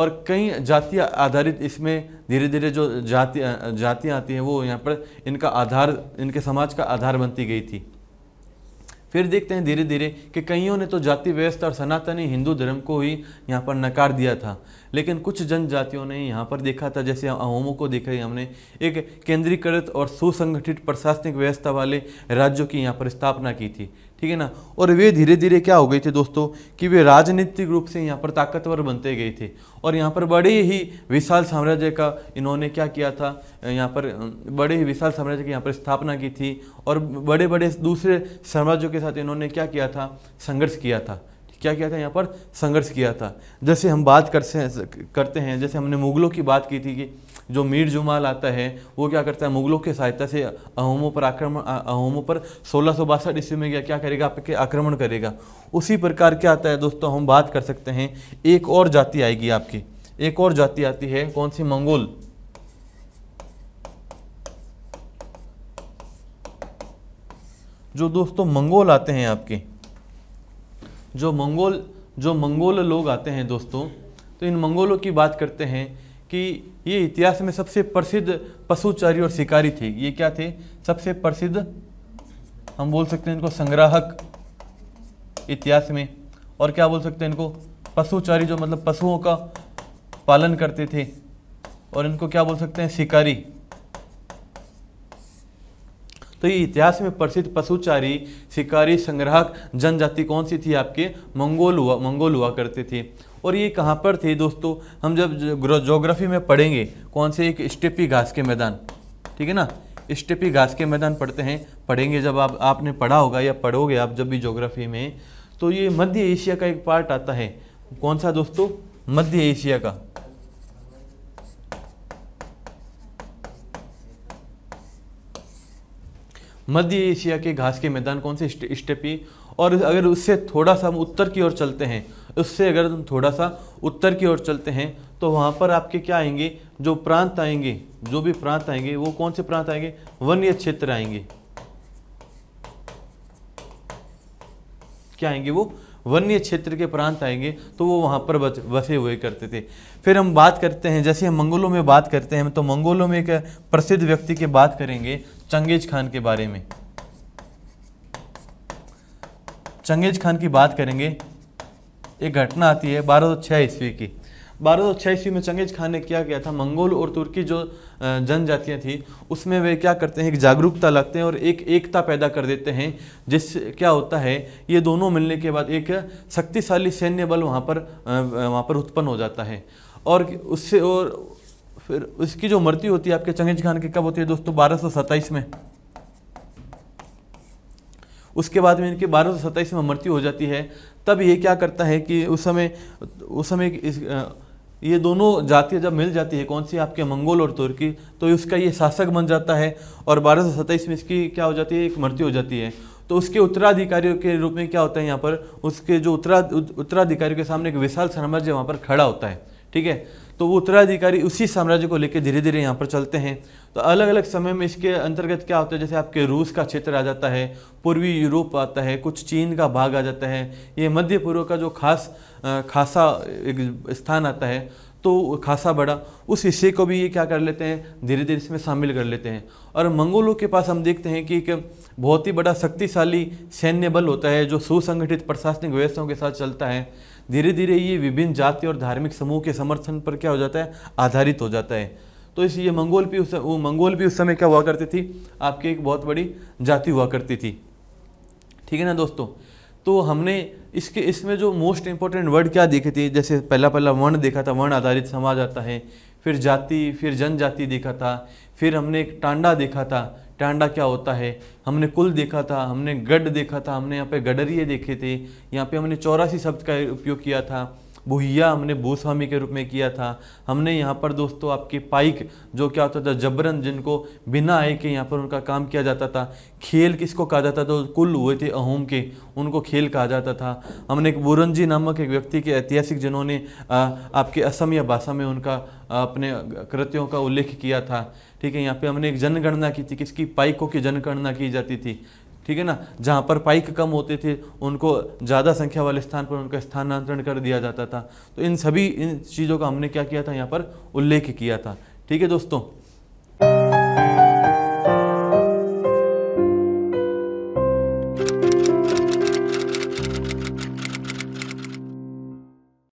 और कई जातियाँ आधारित इसमें धीरे धीरे जो जाति जातियाँ आती हैं वो यहाँ पर इनका आधार इनके समाज का आधार बनती गई थी फिर देखते हैं धीरे धीरे कि कईयों ने तो जाति व्यवस्था और सनातनी हिंदू धर्म को ही यहाँ पर नकार दिया था लेकिन कुछ जनजातियों ने यहाँ पर देखा था जैसे अहोमों को देखा ही हमने एक केंद्रीकृत और सुसंगठित प्रशासनिक व्यवस्था वाले राज्यों की यहाँ पर स्थापना की थी ठीक है ना और वे धीरे धीरे क्या हो गए थे दोस्तों कि वे राजनीतिक रूप से यहाँ पर ताकतवर बनते गए थे और यहाँ पर बड़े ही विशाल साम्राज्य का इन्होंने क्या किया था यहाँ पर बड़े ही विशाल साम्राज्य की यहाँ पर स्थापना की थी और बड़े बड़े दूसरे साम्राज्यों के साथ इन्होंने क्या किया था संघर्ष किया था क्या किया था यहाँ पर संघर्ष किया था जैसे हम बात करते करते हैं जैसे हमने मुगलों की बात की थी कि जो मीर जुमाल आता है वो क्या करता है मुगलों की सहायता से अहोमों पर आक्रमण अहोमों पर सोलह सौ बासठ ईस्वी में क्या क्या करेगा आपके आक्रमण करेगा उसी प्रकार क्या आता है दोस्तों हम बात कर सकते हैं एक और जाति आएगी आपकी एक और जाति आती है कौन सी मंगोल जो दोस्तों मंगोल आते हैं आपके जो मंगोल जो मंगोल लोग आते हैं दोस्तों तो इन मंगोलों की बात करते हैं कि ये इतिहास में सबसे प्रसिद्ध पशुचारी और शिकारी थे ये क्या थे सबसे प्रसिद्ध हम बोल सकते हैं इनको संग्राहक इतिहास में और क्या बोल सकते हैं इनको पशुचारी जो मतलब पशुओं का पालन करते थे और इनको क्या बोल सकते हैं शिकारी तो ये इतिहास में प्रसिद्ध पशुचारी शिकारी संग्राहक जनजाति कौन सी थी आपके मंगोल हुआ मंगोल हुआ करते थे और ये कहाँ पर थे दोस्तों हम जब जोग्राफी में पढ़ेंगे कौन से एक स्टेपी घास के मैदान ठीक है ना स्टेपी घास के मैदान पढ़ते हैं पढ़ेंगे जब आप आपने पढ़ा होगा या पढ़ोगे आप जब भी जोग्राफी में तो ये मध्य एशिया का एक पार्ट आता है कौन सा दोस्तों मध्य एशिया का मध्य एशिया के घास के मैदान कौन से स्टेपी और अगर उससे थोड़ा सा हम उत्तर की ओर चलते हैं उससे अगर हम थोड़ा सा उत्तर की ओर चलते हैं तो वहाँ पर आपके क्या आएंगे जो प्रांत आएंगे जो भी प्रांत आएंगे वो कौन से प्रांत आएंगे वन्य क्षेत्र आएंगे क्या आएंगे वो वन्य क्षेत्र के प्रांत आएंगे तो वो वहाँ पर बसे हुए करते थे फिर हम बात करते हैं जैसे हम मंगोलों में बात करते हैं तो मंगोलों में एक प्रसिद्ध व्यक्ति की बात करेंगे चंगेज खान के बारे में चंगेज खान की बात करेंगे एक घटना आती है बारह ईस्वी की बारह सौ ईस्वी में चंगेज खान ने क्या किया था मंगोल और तुर्की जो जनजातियाँ थी उसमें वे क्या करते हैं एक जागरूकता लगते हैं और एक एकता पैदा कर देते हैं जिस क्या होता है ये दोनों मिलने के बाद एक शक्तिशाली सैन्य बल वहाँ पर वहाँ पर उत्पन्न हो जाता है और उससे और फिर उसकी जो मृत्यु होती है आपके चंगेज खान की कब होती है दोस्तों बारह में उसके बाद में इनकी बारह में मृत्यु हो जाती है तब ये क्या करता है कि उस समय उस समय ये दोनों जातियाँ जब मिल जाती है कौन सी आपके मंगोल और तुर्की तो इसका ये शासक बन जाता है और बारह में इसकी क्या हो जाती है एक मृत्यु हो जाती है तो उसके उत्तराधिकारियों के रूप में क्या होता है यहाँ पर उसके जो उत्तरा उत्तराधिकारियों के सामने एक विशाल साम्राज्य वहाँ पर खड़ा होता है ठीक है तो वो उत्तराधिकारी उसी साम्राज्य को लेकर धीरे धीरे यहाँ पर चलते हैं तो अलग अलग समय में इसके अंतर्गत क्या होता है जैसे आपके रूस का क्षेत्र आ जाता है पूर्वी यूरोप आता है कुछ चीन का भाग आ जाता है ये मध्य पूर्व का जो खास खासा एक स्थान आता है तो खासा बड़ा उस हिस्से को भी ये क्या कर लेते हैं धीरे धीरे इसमें शामिल कर लेते हैं और मंगोलों के पास हम देखते हैं कि एक बहुत ही बड़ा शक्तिशाली सैन्य बल होता है जो सुसंगठित प्रशासनिक व्यवस्थाओं के साथ चलता है धीरे धीरे ये विभिन्न जाति और धार्मिक समूह के समर्थन पर क्या हो जाता है आधारित हो जाता है तो इसलिए मंगोल भी उस वो मंगोल भी उस समय क्या हुआ करती थी आपकी एक बहुत बड़ी जाति हुआ करती थी ठीक है ना दोस्तों तो हमने इसके इसमें जो मोस्ट इम्पॉर्टेंट वर्ड क्या देखे थे जैसे पहला पहला वर्ण देखा था वर्ण आधारित समाज आता है फिर जाति फिर जनजाति देखा था फिर हमने एक टांडा देखा था टांडा क्या होता है हमने कुल देखा था हमने गढ़ देखा था हमने यहाँ पे गडरिए देखे थे यहाँ पे हमने चौरासी शब्द का उपयोग किया था भूहिया हमने भूस्वामी के रूप में किया था हमने यहाँ पर दोस्तों आपके पाइक जो क्या होता था जबरन जिनको बिना आए के यहाँ पर उनका काम किया जाता था खेल किसको कहा जाता था तो कुल हुए थे अहोम के उनको खेल कहा जाता था हमने एक बुरंजी नामक एक व्यक्ति के ऐतिहासिक जिन्होंने आपके असमिया भाषा में उनका अपने कृत्यों का उल्लेख किया था ठीक है यहाँ पे हमने एक जनगणना की थी किसकी पाइकों की जनगणना की जाती थी ठीक है ना जहाँ पर पाइक कम होते थे उनको ज़्यादा संख्या वाले स्थान पर उनका स्थानांतरण कर दिया जाता था तो इन सभी इन चीज़ों का हमने क्या किया था यहाँ पर उल्लेख किया था ठीक है दोस्तों